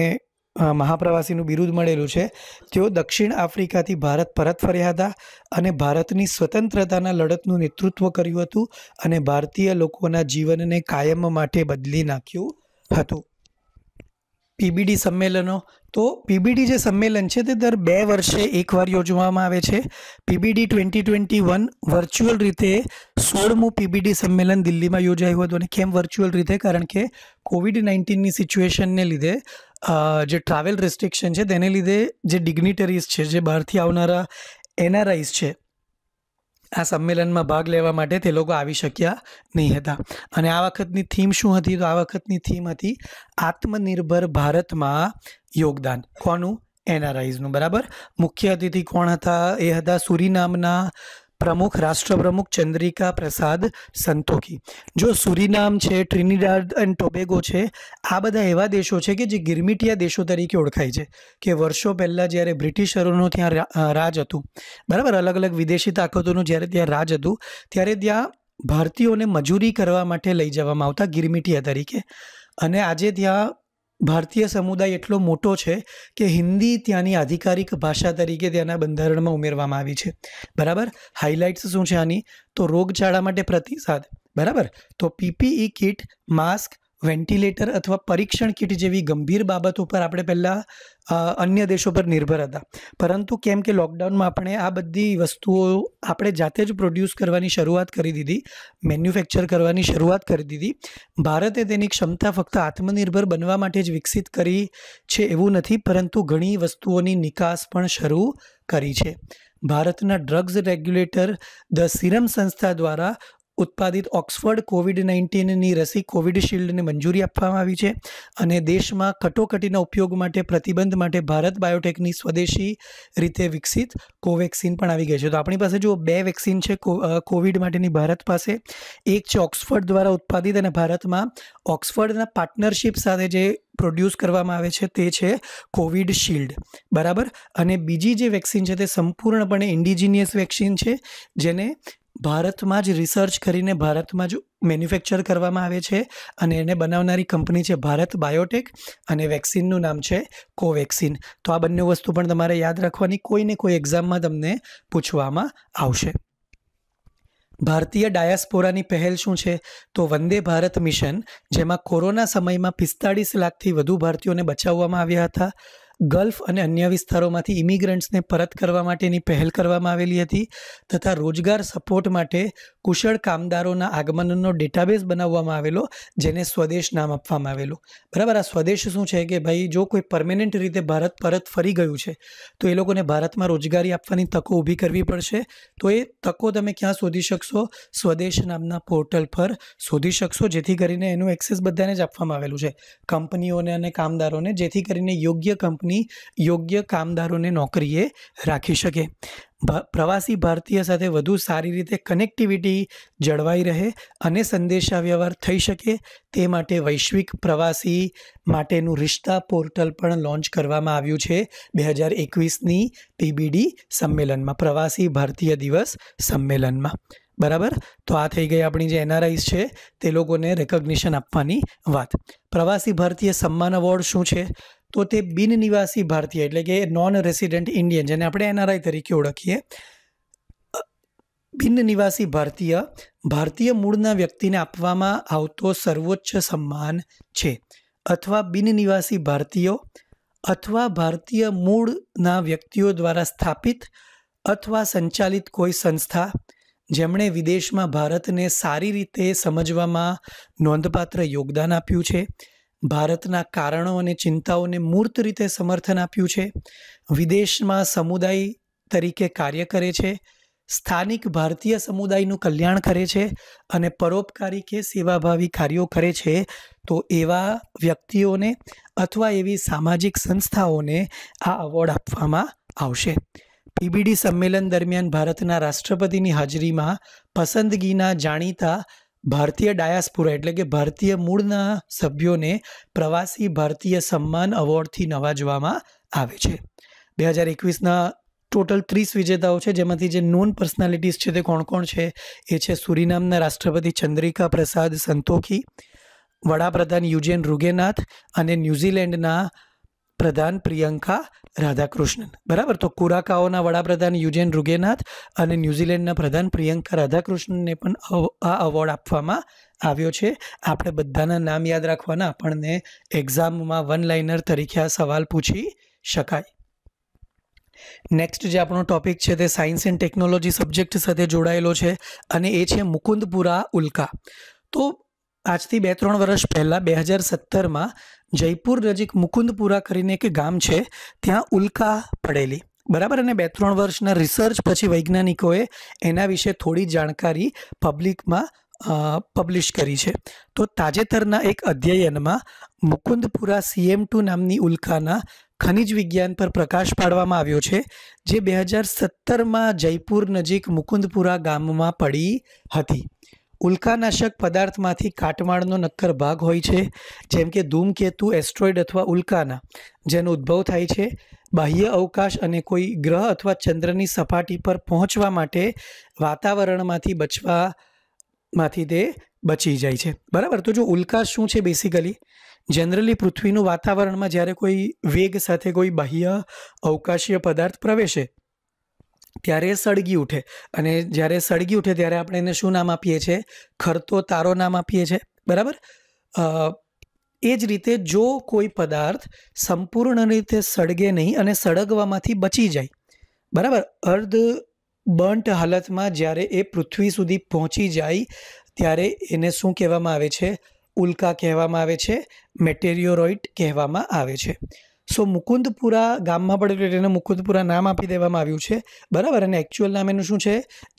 Speaker 1: મહાપ્રવાસીનું બિરુદ મળેલું છે તેઓ દક્ષિણ આફ્રિકાથી ભારત પરત ફર્યા હતા અને ભારતની સ્વતંત્રતાના લડતનું નેતૃત્વ કર્યું હતું અને ભારતીય લોકોના જીવનને કાયમ માટે બદલી નાખ્યું હતું પીબીડી સંમેલનો તો પીબીડી જે સંમેલન છે તે દર બે વર્ષે એકવાર યોજવામાં આવે છે PBD twenty twenty one virtual રીતે સોળમું પીબીડી સંમેલન દિલ્હીમાં યોજાયું હતું અને કેમ વર્ચ્યુઅલ રીતે કારણ કે કોવિડ નાઇન્ટીનની સિચ્યુએશનને લીધે જે ટ્રાવેલ રિસ્ટ્રિક્શન છે તેને લીધે જે ડિગ્નિટરીઝ છે જે બહારથી આવનારા એનઆરઆઈઝ છે આ સંમેલનમાં ભાગ લેવા માટે તે લોકો આવી શક્યા નહીં હતા અને આ વખતની થીમ શું હતી તો આ વખતની થીમ હતી આત્મનિર્ભર ભારતમાં યોગદાન કોનું એનઆરઆઈઝનું બરાબર મુખ્ય અતિથિ કોણ હતા એ હતા સુરીનામના પ્રમુખ રાષ્ટ્રપ્રમુખ ચંદ્રિકા પ્રસાદ સંતોકી જો સુરીનામ છે ટ્રિનિડાડ એન્ડ ટોબેગો છે આ બધા એવા દેશો છે કે જે ગિરમિટિયા દેશો તરીકે ઓળખાય છે કે વર્ષો પહેલાં જ્યારે બ્રિટિશરોનું ત્યાં રાજ હતું બરાબર અલગ અલગ વિદેશી તાકાતોનું જ્યારે ત્યાં રાજ હતું ત્યારે ત્યાં ભારતીયોને મજૂરી કરવા માટે લઈ જવામાં આવતા ગિરમિટિયા તરીકે અને આજે ત્યાં ભારતીય સમુદાય એટલો મોટો છે કે હિન્દી ત્યાંની આધિકારિક ભાષા તરીકે ત્યાંના બંધારણમાં ઉમેરવામાં આવી છે બરાબર હાઇલાઇટ્સ શું છે આની તો રોગચાળા માટે પ્રતિસાદ બરાબર તો પીપીઈ કિટ માસ્ક વેન્ટિલેટર અથવા પરીક્ષણ કીટ જેવી ગંભીર બાબતો ઉપર આપણે પહેલાં અન્ય દેશો પર નિર્ભર હતા પરંતુ કેમ કે લોકડાઉનમાં આપણે આ બધી વસ્તુઓ આપણે જાતે જ પ્રોડ્યુસ કરવાની શરૂઆત કરી દીધી મેન્યુફેક્ચર કરવાની શરૂઆત કરી દીધી ભારતે તેની ક્ષમતા ફક્ત આત્મનિર્ભર બનવા માટે જ વિકસિત કરી છે એવું નથી પરંતુ ઘણી વસ્તુઓની નિકાસ પણ શરૂ કરી છે ભારતના ડ્રગ્સ રેગ્યુલેટર ધ સિરમ સંસ્થા દ્વારા ઉત્પાદિત ઓક્સફર્ડ કોવિડ નાઇન્ટીનની રસી કોવિડશિલ્ડને મંજૂરી આપવામાં આવી છે અને દેશમાં કટોકટીના ઉપયોગ માટે પ્રતિબંધ માટે ભારત બાયોટેકની સ્વદેશી રીતે વિકસિત કોવેક્સિન પણ આવી ગઈ છે તો આપણી પાસે જો બે વેક્સિન છે કોવિડ માટેની ભારત પાસે એક છે ઓક્સફર્ડ દ્વારા ઉત્પાદિત અને ભારતમાં ઓક્સફર્ડના પાર્ટનરશિપ સાથે જે પ્રોડ્યુસ કરવામાં આવે છે તે છે કોવિડ શિલ્ડ બરાબર અને બીજી જે વેક્સિન છે તે સંપૂર્ણપણે ઇન્ડિજિનિયસ વેક્સિન છે જેને ભારતમાં જ રિસર્ચ કરીને ભારતમાં જ મેન્યુફેક્ચર કરવામાં આવે છે અને એને બનાવનારી કંપની છે ભારત બાયોટેક અને વેક્સિનનું નામ છે કોવેક્સિન તો આ બંને વસ્તુ પણ તમારે યાદ રાખવાની કોઈને કોઈ એક્ઝામમાં તમને પૂછવામાં આવશે ભારતીય ડાયાસ્પોરાની પહેલ શું છે તો વંદે ભારત મિશન જેમાં કોરોના સમયમાં પિસ્તાળીસ લાખથી વધુ ભારતીયોને બચાવવામાં આવ્યા હતા ગલ્ફ અને અન્ય વિસ્તારોમાંથી ઇમિગ્રન્ટ્સને પરત કરવા માટેની પહેલ કરવામાં આવેલી હતી તથા રોજગાર સપોર્ટ માટે કુશળ કામદારોના આગમનનો ડેટાબેઝ બનાવવામાં આવેલો જેને સ્વદેશ નામ આપવામાં આવેલું બરાબર આ સ્વદેશ શું છે કે ભાઈ જો કોઈ પરમેનન્ટ રીતે ભારત પરત ફરી ગયું છે તો એ લોકોને ભારતમાં રોજગારી આપવાની તકો ઊભી કરવી પડશે તો એ તકો તમે ક્યાં શોધી શકશો સ્વદેશ નામના પોર્ટલ પર શોધી શકશો જેથી કરીને એનું એક્સેસ બધાને જ આપવામાં આવેલું છે કંપનીઓને અને કામદારોને જેથી કરીને યોગ્ય કંપની કલાકની યોગ્ય કામદારોને નોકરીએ રાખી શકે પ્રવાસી ભારતીય સાથે વધુ સારી રીતે કનેક્ટિવિટી જળવાઈ રહે અને સંદેશાવ્યવહાર થઈ શકે તે માટે વૈશ્વિક પ્રવાસી માટેનું રિશ્તા પોર્ટલ પણ લોન્ચ કરવામાં આવ્યું છે બે હજાર એકવીસની પીબીડી સંમેલનમાં પ્રવાસી ભારતીય દિવસ સંમેલનમાં બરાબર તો આ થઈ ગઈ આપણી જે એનઆરઆઈસ છે તે લોકોને રેકોગ્નિશન આપવાની વાત પ્રવાસી ભારતીય સન્માન એવોર્ડ શું છે તો તે બિન નિવાસી ભારતીય એટલે કે નોન રેસિડેન્ટ ઇન્ડિયન જેને આપણે એનઆરઆઈ તરીકે ઓળખીએ બિન નિવાસી ભારતીય ભારતીય મૂળના વ્યક્તિને આપવામાં આવતો સર્વોચ્ચ સન્માન છે અથવા બિન નિવાસી ભારતીયો અથવા ભારતીય મૂળના વ્યક્તિઓ દ્વારા સ્થાપિત અથવા સંચાલિત કોઈ સંસ્થા જેમણે વિદેશમાં ભારતને સારી રીતે સમજવામાં નોંધપાત્ર યોગદાન આપ્યું છે ભારતના કારણો અને ચિંતાઓને મૂર્ત રીતે સમર્થન આપ્યું છે વિદેશમાં સમુદાય તરીકે કાર્ય કરે છે સ્થાનિક ભારતીય સમુદાયનું કલ્યાણ કરે છે અને પરોપકારી કે સેવાભાવી કાર્યો કરે છે તો એવા વ્યક્તિઓને અથવા એવી સામાજિક સંસ્થાઓને આ એવોર્ડ આપવામાં આવશે પીબીડી સંમેલન દરમિયાન ભારતના રાષ્ટ્રપતિની હાજરીમાં પસંદગીના જાણીતા ભારતીય ડાયાસ્પોરા એટલે કે ભારતીય મૂળના સભ્યોને પ્રવાસી ભારતીય સન્માન એવોર્ડથી નવાજવામાં આવે છે બે હજાર એકવીસના ટોટલ ત્રીસ વિજેતાઓ છે જેમાંથી જે નોન પર્સનાલિટીઝ છે તે કોણ કોણ છે એ છે સુરીનામના રાષ્ટ્રપતિ ચંદ્રિકા પ્રસાદ સંતોખી વડાપ્રધાન યુજેન રૂગેનાથ અને ન્યૂઝીલેન્ડના પ્રધાન પ્રિયંકા રાધાકૃષ્ણન બરાબર તો કુરાકાઓના વડાપ્રધાન યુજેન રુગેનાથ અને ન્યૂઝીલેન્ડના પ્રધાન પ્રિયંકા રાધાકૃષ્ણનને પણ આ અવોર્ડ આપવામાં આવ્યો છે આપણે બધાના નામ યાદ રાખવાના આપણને એક્ઝામમાં વન લાઇનર તરીકે આ સવાલ પૂછી શકાય નેક્સ્ટ જે આપણો ટોપિક છે તે સાયન્સ એન્ડ ટેકનોલોજી સબ્જેક્ટ સાથે જોડાયેલો છે અને એ છે મુકુંદપુરા ઉલ્કા તો आज से 2-3 वर्ष पहले 2017 में जयपुर नजदीक मुकुंदपुरा કરીને એક ગામ છે ત્યાં ઉલ્કા પડેલી બરાબર અને 2-3 વર્ષના રિસર્ચ પછી વૈજ્ઞાનિકોએ એના વિશે થોડી જ જાણકારી પબ્લિકમાં પબ્લિશ કરી છે તો તાજેતરમાં એક અધ્યયનમાં મુકુંદપુરા सीएम2 નામની ઉલ્કાના ખનિજ વિજ્ઞાન પર પ્રકાશ પાડવામાં આવ્યો છે જે 2017 માં जयपुर નજીક મુકુંદપુરા ગામમાં પડી હતી ઉલ્કાનાશક પદાર્થમાંથી કાટમાળનો નક્કર ભાગ હોય છે જેમ કે ધૂમકેતુ એસ્ટ્રોઇડ અથવા ઉલ્કાના જેનો ઉદ્ભવ થાય છે બાહ્ય અવકાશ અને કોઈ ગ્રહ અથવા ચંદ્રની સપાટી પર પહોંચવા માટે વાતાવરણમાંથી બચવામાંથી તે બચી જાય છે બરાબર તો જો ઉલ્કા શું છે બેસિકલી જનરલી પૃથ્વીનું વાતાવરણમાં જ્યારે કોઈ વેગ સાથે કોઈ બાહ્ય અવકાશીય પદાર્થ પ્રવેશે ત્યારે સળગી ઉઠે અને જ્યારે સળગી ઉઠે ત્યારે આપણે એને શું નામ આપીએ છીએ ખરતો તારો નામ આપીએ છીએ બરાબર એ જ રીતે જો કોઈ પદાર્થ સંપૂર્ણ રીતે સળગે નહીં અને સળગવામાંથી બચી જાય બરાબર અર્ધ બંટ હાલતમાં જ્યારે એ પૃથ્વી સુધી પહોંચી જાય ત્યારે એને શું કહેવામાં આવે છે ઉલ્કા કહેવામાં આવે છે મેટેરિયોરોઇટ કહેવામાં આવે છે સો મુકુંદપુરા ગામમાં પડેલું એટલે મુકુંદપુરા નામ આપી દેવામાં આવ્યું છે બરાબર અને એકચ્યુઅલ નામ એનું શું છે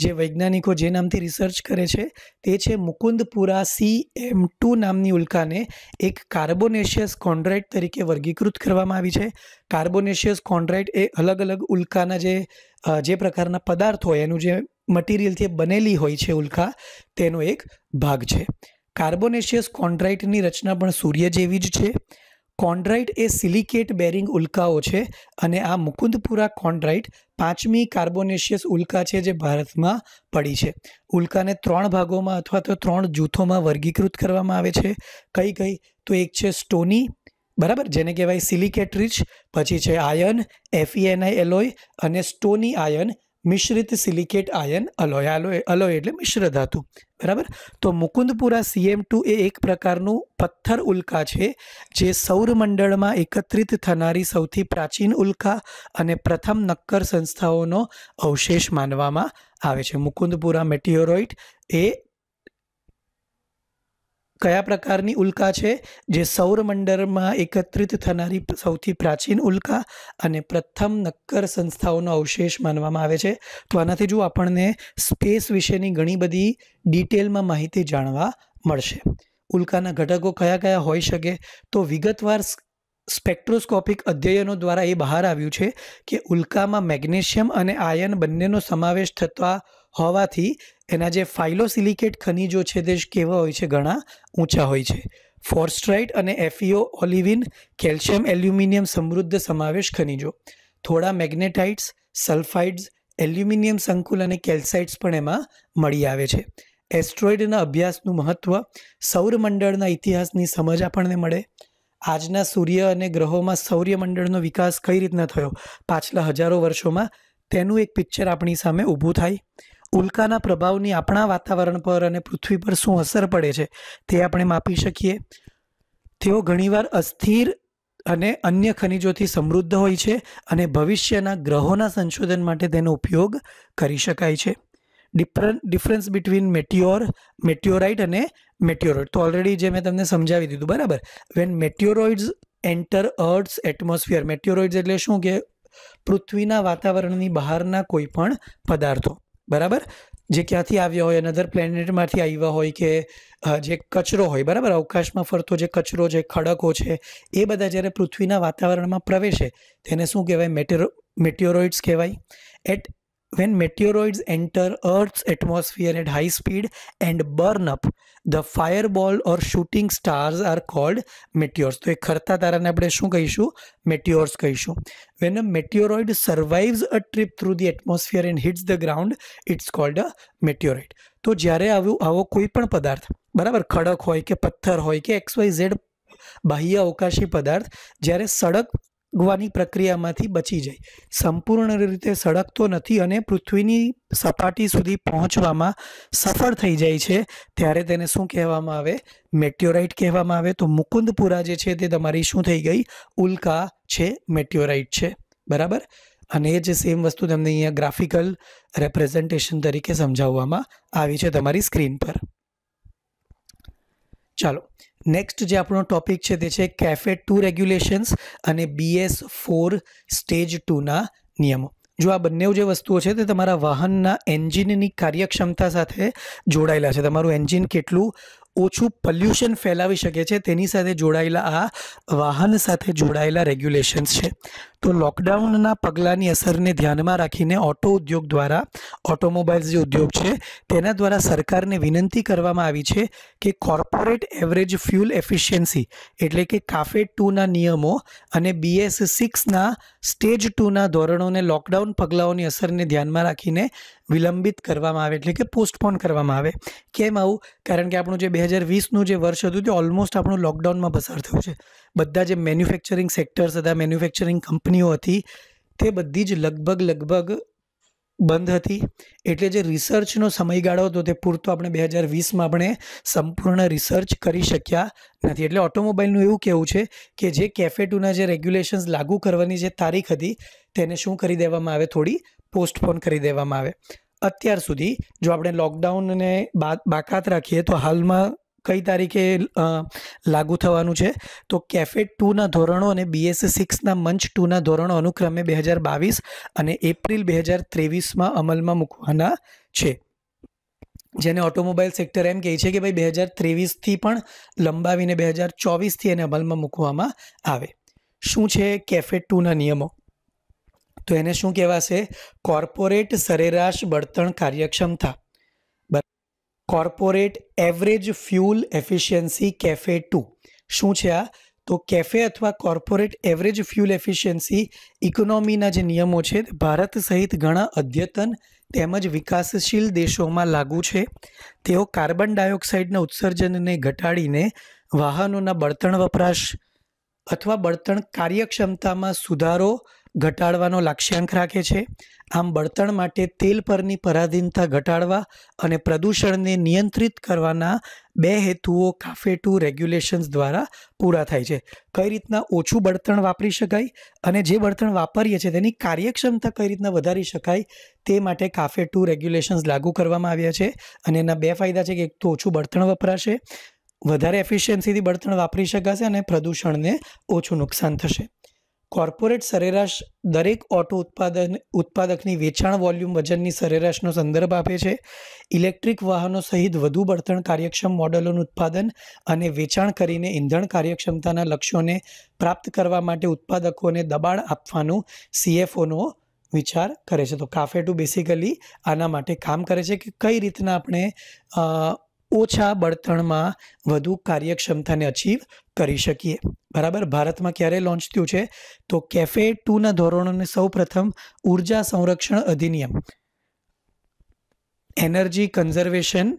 Speaker 1: જે વૈજ્ઞાનિકો જે નામથી રિસર્ચ કરે છે તે છે મુકુંદપુરા સી એમ ટુ નામની ઉલ્કાને એક કાર્બોનેશિયસ કોન્ડ્રાઇટ તરીકે વર્ગીકૃત કરવામાં આવી છે કાર્બોનેશિયસ કોન્ડ્રાઇટ એ અલગ અલગ ઉલ્કાના જે જે પ્રકારના પદાર્થ હોય એનું જે મટીરિયલથી બનેલી હોય છે ઉલ્કા તેનો એક ભાગ છે કાર્બોનેશિયસ કોન્ડ્રાઇટની રચના પણ સૂર્ય જેવી જ છે કોન્ડ્રાઇટ એ સિલિકેટ બેરિંગ ઉલ્કાઓ છે અને આ મુકુંદપુરા કોન્ડ્રાઇટ પાંચમી કાર્બોનેશિયસ ઉલ્કા છે જે ભારતમાં પડી છે ઉલ્કાને ત્રણ ભાગોમાં અથવા તો ત્રણ જૂથોમાં વર્ગીકૃત કરવામાં આવે છે કઈ કઈ તો એક છે સ્ટોની બરાબર જેને કહેવાય સિલિકેટ રીચ પછી છે આયન એફઈએનઆઈ એલોય અને સ્ટોની આયન મિશ્રિત silicate iron alloy alloy alloy એટલે મિશ્ર ધાતુ બરાબર તો મુકુંદપુરા સીએમ ટુ એ એક પ્રકારનું પથ્થર ઉલ્કા છે જે સૌરમંડળમાં એકત્રિત થનારી સૌથી પ્રાચીન ઉલ્કા અને પ્રથમ નક્કર સંસ્થાઓનો અવશેષ માનવામાં આવે છે મુકુંદપુરા મેટિયોરોઇટ એ કયા પ્રકારની ઉલ્કા છે જે સૌરમંડળમાં એકત્રિત થનારી સૌથી પ્રાચીન ઉલ્કા અને પ્રથમ નક્કર સંસ્થાઓનો અવશેષ માનવામાં આવે છે તો આનાથી જો આપણને સ્પેસ વિશેની ઘણી બધી ડિટેલમાં માહિતી જાણવા મળશે ઉલ્કાના ઘટકો કયા કયા હોઈ શકે તો વિગતવાર સ્પેક્ટ્રોસ્કોપિક અધ્યયનો દ્વારા એ બહાર આવ્યું છે કે ઉલ્કામાં મેગ્નેશિયમ અને આયન બંનેનો સમાવેશ થતા હોવાથી એના જે ફાઇલોસિલિકેટ ખનિજો છે તે કેવા હોય છે ઘણા ઊંચા હોય છે ફોર્સ્ટ્રાઇટ અને એફીઓ ઓલિવિન કેલ્શિયમ એલ્યુમિનિયમ સમૃદ્ધ સમાવેશ ખનિજો થોડા મેગ્નેટાઇટ્સ સલ્ફાઇડ્સ એલ્યુમિનિયમ સંકુલ અને કેલ્સાઇટ્સ પણ એમાં મળી આવે છે એસ્ટ્રોઇડના અભ્યાસનું મહત્ત્વ સૌરમંડળના ઇતિહાસની સમજ આપણને મળે આજના સૂર્ય અને ગ્રહોમાં સૌર્યમંડળનો વિકાસ કઈ રીતના થયો પાછલા હજારો વર્ષોમાં તેનું એક પિક્ચર આપણી સામે ઊભું થાય ઉલ્કાના પ્રભાવની આપણા વાતાવરણ પર અને પૃથ્વી પર શું અસર પડે છે તે આપણે માપી શકીએ તેઓ ઘણીવાર અસ્થિર અને અન્ય ખનિજોથી સમૃદ્ધ હોય છે અને ભવિષ્યના ગ્રહોના સંશોધન માટે તેનો ઉપયોગ કરી શકાય છે different difference between meteor meteorite અને મેટ્યોરોઇડ તો ઓલરેડી જે મેં તમને સમજાવી દીધું બરાબર when meteoroids enter earth atmosphere meteoroids એટલે શું કે પૃથ્વીના વાતાવરણની બહારના કોઈપણ પદાર્થો બરાબર જે ક્યાંથી આવ્યો હોય અનધર પ્લેનેટમાંથી આવ્યા હોય કે જે કચરો હોય બરાબર અવકાશમાં ફરતો જે કચરો છે ખડકો છે એ બધા જ્યારે પૃથ્વીના વાતાવરણમાં પ્રવેશે તેને શું કહેવાય મેટેરો મેટિયોરોઇડ્સ કહેવાય at when meteoroids enter Earth's atmosphere at high speed and burn up, the fireball or shooting stars are called meteors. તો એ ખરતા તારાને આપણે shu kahishu meteors kahishu When a meteoroid survives a trip through the atmosphere and hits the ground, it's called a meteorite. to જ્યારે avo avo koi pan padarth barabar khadak hoy ke patthar hoy ke xyz Y Z બાહ્ય અવકાશી પદાર્થ ગવાની પ્રક્રિયામાંથી બચી જાય સંપૂર્ણ રીતે સળગતો નથી અને પૃથ્વીની સપાટી સુધી પહોંચવામાં સફળ થઈ જાય છે ત્યારે તેને શું કહેવામાં આવે મેટ્યોરાઇટ કહેવામાં આવે તો મુકુંદપુરા જે છે તે તમારી શું થઈ ગઈ ઉલ્કા છે મેટ્યોરાઇટ છે બરાબર અને એ જે સેમ વસ્તુ તમને અહીંયા ગ્રાફિકલ રેપ્રેઝન્ટેશન તરીકે સમજાવવામાં આવી છે તમારી સ્ક્રીન પર ચાલો નેક્સ્ટ જે આપણો ટોપિક છે તે છે કેફે ટુ રેગ્યુલેશન્સ અને બીએસ ફોર સ્ટેજ ટુના નિયમો જો આ બંને જે વસ્તુઓ છે તે તમારા વાહનના એન્જિનની કાર્યક્ષમતા સાથે જોડાયેલા છે તમારું એન્જિન કેટલું ઓછું પલ્યુશન ફેલાવી શકે છે તેની સાથે જોડાયેલા આ વાહન સાથે જોડાયેલા રેગ્યુલેશન્સ છે તો લોકડાઉનના પગલાંની અસરને ધ્યાનમાં રાખીને ઓટો ઉદ્યોગ દ્વારા ઓટોમોબાઈલ્સ જે ઉદ્યોગ છે તેના દ્વારા સરકારને વિનંતી કરવામાં આવી છે કે કોર્પોરેટ એવરેજ ફ્યુલ એફિશિયન્સી એટલે કે કાફે ટુના નિયમો અને બીએસ સિક્સના સ્ટેજ ટુના ધોરણોને લોકડાઉન પગલાઓની અસરને ધ્યાનમાં રાખીને વિલંબિત કરવામાં આવે એટલે કે પોસ્ટપોન કરવામાં આવે કેમ આવું કારણ કે આપણું જે બે હજાર વીસનું જે વર્ષ હતું તે ઓલમોસ્ટ આપણું લોકડાઉનમાં પસાર થયું છે બધા જે મેન્યુફેક્ચરિંગ સેક્ટર્સ હતા મેન્યુફેક્ચરિંગ કંપનીઓ હતી તે બધી જ લગભગ લગભગ બંધ હતી એટલે જે રિસર્ચનો સમયગાળો હતો તે પૂરતો આપણે બે હજાર વીસમાં આપણે સંપૂર્ણ રિસર્ચ કરી શક્યા નથી એટલે ઓટોમોબાઈલનું એવું કહેવું છે કે જે કેફે ટુના જે રેગ્યુલેશન્સ લાગુ કરવાની જે તારીખ હતી તેને શું કરી દેવામાં આવે થોડી પોસ્ટપોન કરી દેવામાં આવે અત્યાર સુધી જો આપણે લોકડાઉનને બાકાત રાખીએ તો હાલમાં કઈ તારીખે લાગુ થવાનું છે તો કેફે ટુના ધોરણો અને બીએસ સિક્સના મંચ ટુના ધોરણો અનુક્રમે બે હજાર બાવીસ અને એપ્રિલ બે હજાર ત્રેવીસમાં અમલમાં મૂકવાના છે જેને ઓટોમોબાઈલ સેક્ટર એમ કહે છે કે ભાઈ બે હજાર ત્રેવીસથી પણ લંબાવીને બે હજાર ચોવીસથી એને અમલમાં મૂકવામાં આવે શું છે કેફે ટુના નિયમો તો એને શું કહેવાશે કોર્પોરેટ સરેરાશ બળતણ કાર્યક્ષમતા corporate average fuel efficiency CAFE two શું છે આ તો કેફે અથવા કોર્પોરેટ એવરેજ ફ્યુલ એફિશિયન્સી ઇકોનોમીના જે નિયમો છે ભારત સહિત ઘણા અદ્યતન તેમજ વિકાસશીલ દેશોમાં લાગુ છે તેઓ કાર્બન ડાયોક્સાઇડના ઉત્સર્જનને ઘટાડીને વાહનોના બળતણ વપરાશ અથવા બળતણ કાર્યક્ષમતામાં સુધારો ઘટાડવાનો લક્ષ્યાંક રાખે છે આમ બળતણ માટે તેલ પરની પરાધીનતા ઘટાડવા અને પ્રદૂષણને નિયંત્રિત કરવાના બે હેતુઓ કાફે ટુ રેગ્યુલેશન્સ દ્વારા પૂરા થાય છે કઈ રીતના ઓછું બળતણ વાપરી શકાય અને જે બળતણ વાપરીએ છીએ તેની કાર્યક્ષમતા કઈ રીતના વધારી શકાય તે માટે કાફે ટુ રેગ્યુલેશન્સ લાગુ કરવામાં આવ્યા છે અને એના બે ફાયદા છે કે એક તો ઓછું બળતણ વપરાશે વધારે એફિશિયન્સીથી બળતણ વાપરી શકાશે અને પ્રદૂષણને ઓછું નુકસાન થશે કોર્પોરેટ સરેરાશ દરેક ઓટો ઉત્પાદન ઉત્પાદકની વેચાણ વોલ્યુમ વજનની સરેરાશનો સંદર્ભ આપે છે ઇલેક્ટ્રિક વાહનો સહિત વધુ બળતણ કાર્યક્ષમ મોડલોનું ઉત્પાદન અને વેચાણ કરીને ઇંધણ કાર્યક્ષમતાના લક્ષ્યોને પ્રાપ્ત કરવા માટે ઉત્પાદકોને દબાણ આપવાનું સીએફઓનો વિચાર કરે છે તો કાફે ટુ બેસિકલી આના માટે કામ કરે છે કે કઈ રીતના આપણે ઓછા બળતણમાં વધુ કાર્યક્ષમતાને અચીવ કરી શકીએ બરાબર ભારતમાં ક્યારે લોન્ચ થયું છે તો કેફે ટુના ધોરણોને સૌપ્રથમ ઉર્જા સંરક્ષણ અધિનિયમ એનર્જી કન્ઝર્વેશન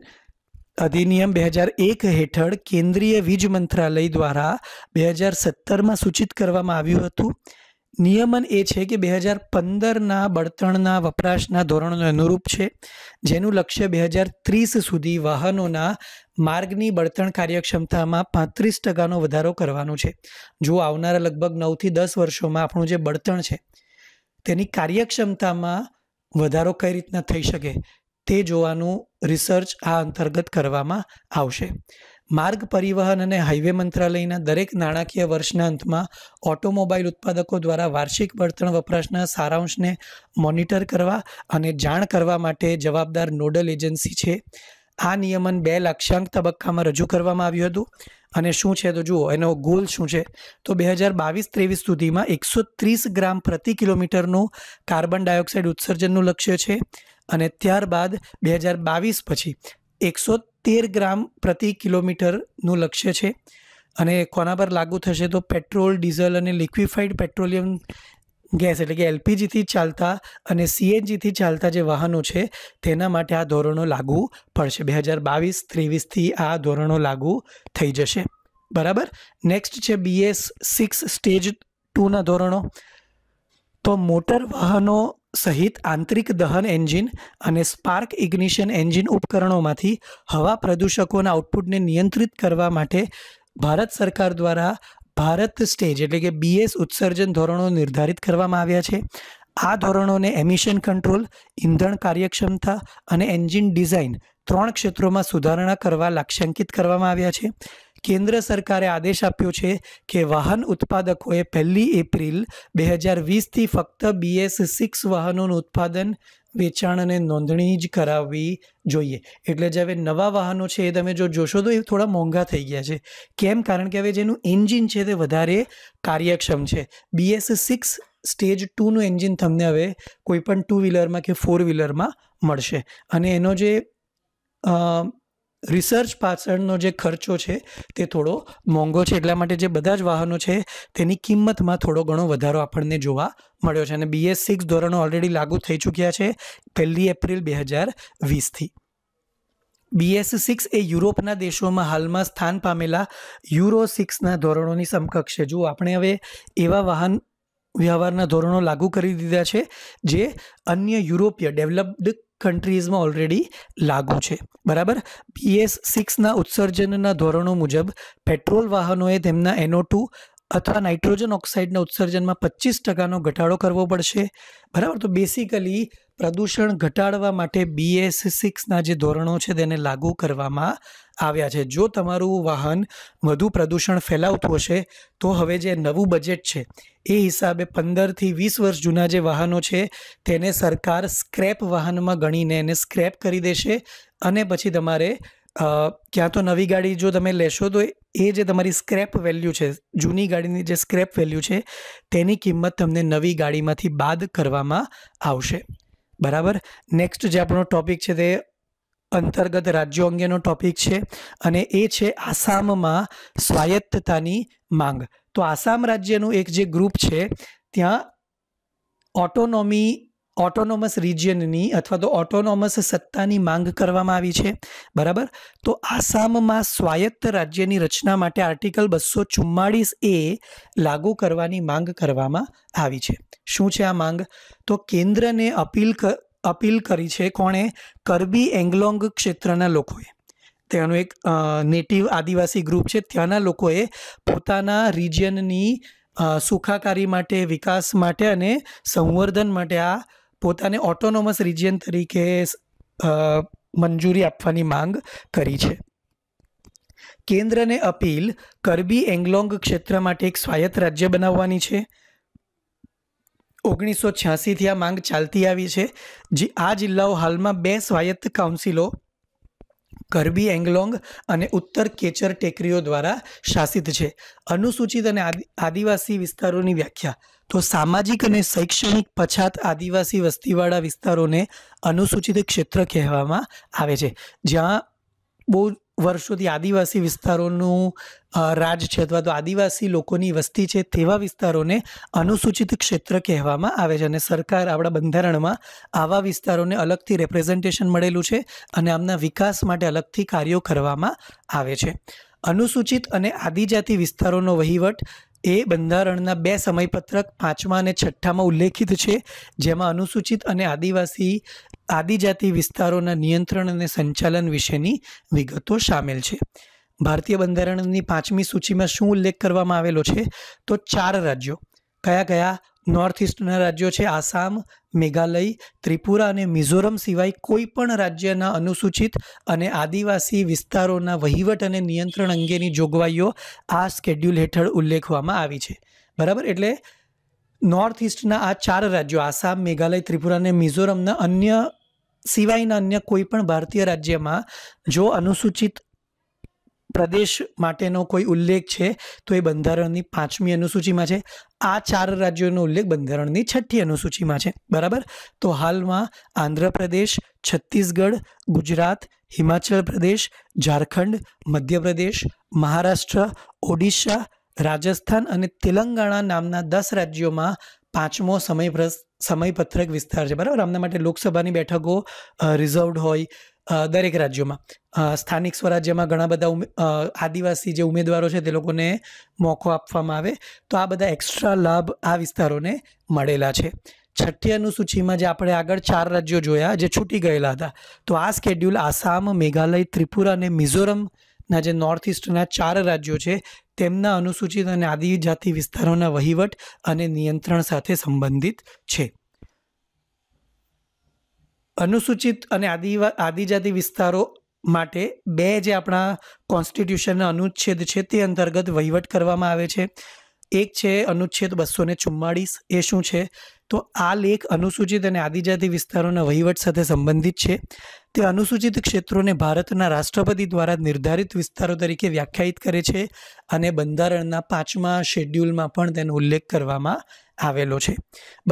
Speaker 1: અધિનિયમ બે હજાર એક હેઠળ કેન્દ્રીય વીજ મંત્રાલય દ્વારા બે હજાર સત્તરમાં સૂચિત કરવામાં આવ્યું હતું નિયમન એ છે કે બે હજાર પંદરના બળતણના વપરાશના ધોરણોને અનુરૂપ છે જેનું લક્ષ્ય બે હજાર ત્રીસ સુધી વાહનોના માર્ગની બળતણ કાર્યક્ષમતામાં પાંત્રીસ ટકાનો વધારો કરવાનો છે જો આવનારા લગભગ નવથી દસ વર્ષોમાં આપણું જે બળતણ છે તેની કાર્યક્ષમતામાં વધારો કઈ રીતના થઈ શકે તે જોવાનું રિસર્ચ આ અંતર્ગત કરવામાં આવશે માર્ગ પરિવહન અને હાઇવે મંત્રાલયના દરેક નાણાકીય વર્ષના અંતમાં ઓટોમોબાઈલ ઉત્પાદકો દ્વારા વાર્ષિક બળતણ વપરાશના સારાંશને મોનિટર કરવા અને જાણ કરવા માટે જવાબદાર નોડલ એજન્સી છે આ નિયમન બે લક્ષ્યાંક તબક્કામાં રજૂ કરવામાં આવ્યું હતું અને શું છે તો જુઓ એનો ગોલ શું છે તો બે હજાર બાવીસ ત્રેવીસ સુધીમાં એકસો ત્રીસ ગ્રામ પ્રતિ કિલોમીટરનું કાર્બન ડાયોક્સાઇડ ઉત્સર્જનનું લક્ષ્ય છે અને ત્યારબાદ બે હજાર બાવીસ પછી એકસો તેર ગ્રામ પ્રતિ કિલોમીટરનું લક્ષ્ય છે અને કોના પર લાગુ થશે તો પેટ્રોલ ડીઝલ અને લિક્વિફાઈડ પેટ્રોલિયમ ગેસ એટલે કે એલપીજીથી ચાલતા અને સીએનજીથી ચાલતા જે વાહનો છે તેના માટે આ ધોરણો લાગુ પડશે બે હજાર બાવીસ ત્રેવીસથી આ ધોરણો લાગુ થઈ જશે બરાબર નેક્સ્ટ છે બીએસ સિક્સ સ્ટેજ ટુના ધોરણો તો મોટર વાહનો સહિત આંતરિક દહન એન્જિન અને સ્પાર્ક ઇગ્નિશન એન્જિન ઉપકરણોમાંથી હવા પ્રદૂષકોના આઉટપુટને નિયંત્રિત કરવા માટે ભારત સરકાર દ્વારા ભારત સ્ટેજ એટલે કે બીએસ ઉત્સર્જન ધોરણો નિર્ધારિત કરવામાં આવ્યા છે આ ધોરણોને એમિશન કંટ્રોલ ઇંધણ કાર્યક્ષમતા અને એન્જિન ડિઝાઇન ત્રણ ક્ષેત્રોમાં સુધારણા કરવા લાક્ષાંકિત કરવામાં આવ્યા છે કેન્દ્ર સરકારે આદેશ આપ્યો છે કે વાહન ઉત્પાદકોએ પહેલી એપ્રિલ બે હજાર વીસથી ફક્ત બીએસ સિક્સ વાહનોનું ઉત્પાદન વેચાણ અને નોંધણી જ કરાવવી જોઈએ એટલે જે હવે નવા વાહનો છે એ તમે જો જોશો તો એ થોડા મોંઘા થઈ ગયા છે કેમ કારણ કે હવે જેનું એન્જિન છે તે વધારે કાર્યક્ષમ છે બીએસ સિક્સ સ્ટેજ ટુનું એન્જિન તમને હવે કોઈપણ ટુ વ્હીલરમાં કે ફોર વ્હીલરમાં મળશે અને એનો જે રિસર્ચ પાછળનો જે ખર્ચો છે તે થોડો મોંઘો છે એટલા માટે જે બધા જ વાહનો છે તેની કિંમતમાં થોડો ઘણો વધારો આપણને જોવા મળ્યો છે અને બીએસ સિક્સ ધોરણો ઓલરેડી લાગુ થઈ ચૂક્યા છે પહેલી એપ્રિલ બે હજાર વીસથી બીએસ સિક્સ એ યુરોપના દેશોમાં હાલમાં સ્થાન પામેલા યુરો સિક્સના ધોરણોની સમકક્ષ છે જો આપણે હવે એવા વાહન વ્યવહારના ધોરણો લાગુ કરી દીધા છે જે અન્ય યુરોપીય ડેવલપ્ડ કન્ટ્રીઝમાં ઓલરેડી લાગુ છે બરાબર બીએસ સિક્સના ઉત્સર્જનના ધોરણો મુજબ પેટ્રોલ વાહનોએ તેમના એનો ટુ અથવા નાઇટ્રોજન ઓક્સાઇડના ઉત્સર્જનમાં પચીસ ટકાનો ઘટાડો કરવો પડશે બરાબર તો બેસિકલી પ્રદૂષણ ઘટાડવા માટે બીએસ સિક્સના જે ધોરણો છે તેને લાગુ કરવામાં આવ્યા છે જો તમારું વાહન વધુ પ્રદૂષણ ફેલાવતું હશે તો હવે જે નવું બજેટ છે એ હિસાબે પંદરથી વીસ વર્ષ જૂના જે વાહનો છે તેને સરકાર સ્ક્રેપ વાહનમાં ગણીને એને સ્ક્રેપ કરી દેશે અને પછી તમારે ક્યાં તો નવી ગાડી જો તમે લેશો તો એ જે તમારી સ્ક્રેપ વેલ્યુ છે જૂની ગાડીની જે સ્ક્રેપ વેલ્યુ છે તેની કિંમત તમને નવી ગાડીમાંથી બાદ કરવામાં આવશે બરાબર નેક્સ્ટ જે આપણો ટૉપિક છે તે અંતર્ગત રાજ્યો અંગેનો ટોપિક છે અને એ છે આસામમાં સ્વાયત્તતાની માંગ તો આસામ રાજ્યનું એક જે ગ્રુપ છે ત્યાં ઓટોનોમી ઓટોનોમસ રિજિયનની અથવા તો ઓટોનોમસ સત્તાની માંગ કરવામાં આવી છે બરાબર તો આસામમાં સ્વાયત્ત રાજ્યની રચના માટે આર્ટિકલ બસો ચુમ્માળીસ એ લાગુ કરવાની માંગ કરવામાં આવી છે શું છે આ માંગ તો કેન્દ્રને અપીલ અપીલ કરી છે કોણે કરબી એંગલોંગ ક્ષેત્રના લોકોએ ત્યાંનું એક નેટિવ આદિવાસી ગ્રુપ છે ત્યાંના લોકોએ પોતાના રિજિયનની સુખાકારી માટે વિકાસ માટે અને સંવર્ધન માટે આ પોતાને ઓટોનોમસ રિજિયન તરીકે મંજૂરી આપવાની માંગ કરી છે કેન્દ્રને અપીલ કરબી એંગલોંગ ક્ષેત્ર માટે એક સ્વાયત્ત રાજ્ય બનાવવાની છે ઓગણીસો છ્યાસીથી આ માંગ ચાલતી આવી છે જે આ જિલ્લાઓ હાલમાં બે સ્વાયત્ત કાઉન્સિલો કરબી એંગલોંગ અને ઉત્તર કેચર ટેકરીઓ દ્વારા શાસિત છે અનુસૂચિત અને આદિવાસી વિસ્તારોની વ્યાખ્યા તો સામાજિક અને શૈક્ષણિક પછાત આદિવાસી વસ્તીવાળા વિસ્તારોને અનુસૂચિત ક્ષેત્ર કહેવામાં આવે છે જ્યાં બહુ વર્ષોથી આદિવાસી વિસ્તારોનું રાજ છે અથવા તો આદિવાસી લોકોની વસ્તી છે તેવા વિસ્તારોને અનુસૂચિત ક્ષેત્ર કહેવામાં આવે છે અને સરકાર આપણા બંધારણમાં આવા વિસ્તારોને અલગથી રિપ્રેઝન્ટેશન મળેલું છે અને આમના વિકાસ માટે અલગથી કાર્યો કરવામાં આવે છે અનુસૂચિત અને આદિજાતિ વિસ્તારોનો વહીવટ એ બંધારણના બે સમયપત્રક પાંચમા અને છઠ્ઠામાં ઉલ્લેખિત છે જેમાં અનુસૂચિત અને આદિવાસી આદિજાતિ વિસ્તારોના નિયંત્રણ અને સંચાલન વિશેની વિગતો સામેલ છે ભારતીય બંધારણની પાંચમી સૂચિમાં શું ઉલ્લેખ કરવામાં આવેલો છે તો ચાર રાજ્યો કયા કયા નોર્થ ઇસ્ટના રાજ્યો છે આસામ મેઘાલય ત્રિપુરા અને મિઝોરમ સિવાય કોઈપણ રાજ્યના અનુસૂચિત અને આદિવાસી વિસ્તારોના વહીવટ અને નિયંત્રણ અંગેની જોગવાઈઓ આ સ્કેડ્યુલ હેઠળ ઉલ્લેખવામાં આવી છે બરાબર એટલે નોર્થ ઇસ્ટના આ ચાર રાજ્યો આસામ મેઘાલય ત્રિપુરા અને મિઝોરમના અન્ય સિવાયના અન્ય કોઈપણ ભારતીય રાજ્યમાં જો અનુસૂચિત પ્રદેશ માટેનો કોઈ ઉલ્લેખ છે તો એ બંધારણની પાંચમી અનુસૂચિમાં છે આ ચાર રાજ્યોનો ઉલ્લેખ બંધારણની છઠ્ઠી અનુસૂચિમાં છે બરાબર તો હાલમાં આંધ્રપ્રદેશ છત્તીસગઢ ગુજરાત હિમાચલ પ્રદેશ ઝારખંડ મધ્યપ્રદેશ મહારાષ્ટ્ર ઓડિશા રાજસ્થાન અને તેલંગાણા નામના દસ રાજ્યોમાં પાંચમો સમય સમયપત્રક વિસ્તાર છે બરાબર આમના માટે લોકસભાની બેઠકો રિઝર્વડ હોય દરેક રાજ્યોમાં સ્થાનિક સ્વરાજ્યમાં ઘણા બધા આદિવાસી જે ઉમેદવારો છે તે લોકોને મોકો આપવામાં આવે તો આ બધા એક્સ્ટ્રા લાભ આ વિસ્તારોને મળેલા છે છઠ્ઠી અનુસૂચિમાં જે આપણે આગળ ચાર રાજ્યો જોયા જે છૂટી ગયેલા હતા તો આ સ્કેડ્યુલ આસામ મેઘાલય ત્રિપુરા અને મિઝોરમના જે નોર્થ ઇસ્ટના ચાર રાજ્યો છે તેમના અનુસૂચિત અને આદિજાતિ વિસ્તારોના વહીવટ અને નિયંત્રણ સાથે સંબંધિત છે અનુસૂચિત અને આદિવા આદિજાતિ વિસ્તારો માટે બે જે આપણા કોન્સ્ટિટ્યુશનના અનુચ્છેદ છે તે અંતર્ગત વહીવટ કરવામાં આવે છે એક છે અનુચ્છેદ બસો ને ચુમ્માળીસ એ શું છે તો આ લેખ અનુસૂચિત અને આદિજાતિ વિસ્તારોના વહીવટ સાથે સંબંધિત છે તે અનુસૂચિત ક્ષેત્રોને ભારતના રાષ્ટ્રપતિ દ્વારા નિર્ધારિત વિસ્તારો તરીકે વ્યાખ્યાયિત કરે છે અને બંધારણના પાંચમા શેડ્યુલમાં પણ તેનો ઉલ્લેખ કરવામાં આવેલો છે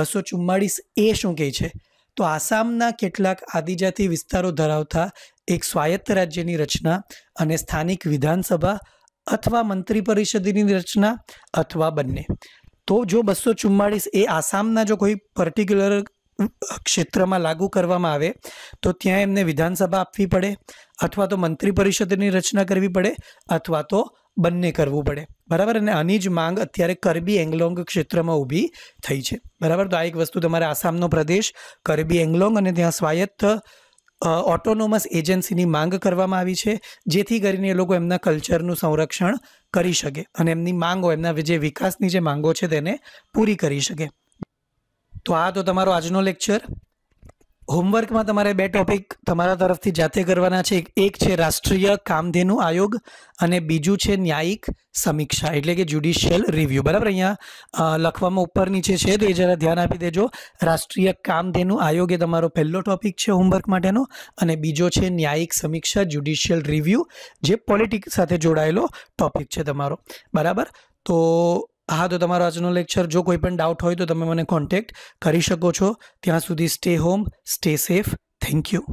Speaker 1: બસો ચુમ્માળીસ એ શું કહે છે તો આસામના કેટલાક આદિજાતિ વિસ્તારો ધરાવતા એક સ્વાયત્ત રાજ્યની રચના અને સ્થાનિક વિધાનસભા અથવા મંત્રી પરિષદની રચના અથવા બંને તો જો બસો ચુમ્માળીસ એ આસામના જો કોઈ પર્ટિક્યુલર ક્ષેત્રમાં લાગુ કરવામાં આવે તો ત્યાં એમને વિધાનસભા આપવી પડે અથવા તો મંત્રી પરિષદની રચના કરવી પડે અથવા તો બંને કરવું પડે બરાબર અને આની જ માંગ અત્યારે કરબી એંગલોંગ ક્ષેત્રમાં ઊભી થઈ છે બરાબર તો આ એક વસ્તુ તમારે આસામનો પ્રદેશ કરબી એંગલોંગ અને ત્યાં સ્વાયત્ત ઓટોનોમસ એજન્સીની માંગ કરવામાં આવી છે જેથી કરીને એ લોકો એમના કલ્ચરનું સંરક્ષણ કરી શકે અને એમની માંગો એમના જે વિકાસની જે માંગો છે તેને પૂરી કરી શકે તો આ તો તમારો આજનો લેક્ચર હોમવર્કમાં તમારે બે ટોપિક તમારા તરફથી જાતે કરવાના છે એક છે રાષ્ટ્રીય કામધેનુ આયોગ અને બીજું છે ન્યાયિક સમીક્ષા એટલે કે જ્યુડિશિયલ રિવ્યૂ બરાબર અહીંયા લખવામાં ઉપર નીચે છે તો એ જરા ધ્યાન આપી દેજો રાષ્ટ્રીય કામધેનુ આયોગ એ તમારો પહેલો ટોપિક છે હોમવર્ક માટેનો અને બીજો છે ન્યાયિક સમીક્ષા જ્યુડિશિયલ રિવ્યૂ જે પોલિટિક્સ સાથે જોડાયેલો ટોપિક છે તમારો બરાબર તો હા તો તમારો આજનો લેક્ચર જો કોઈ પણ ડાઉટ હોય તો તમે મને કોન્ટેક્ટ કરી શકો છો ત્યાં સુધી stay home stay safe thank you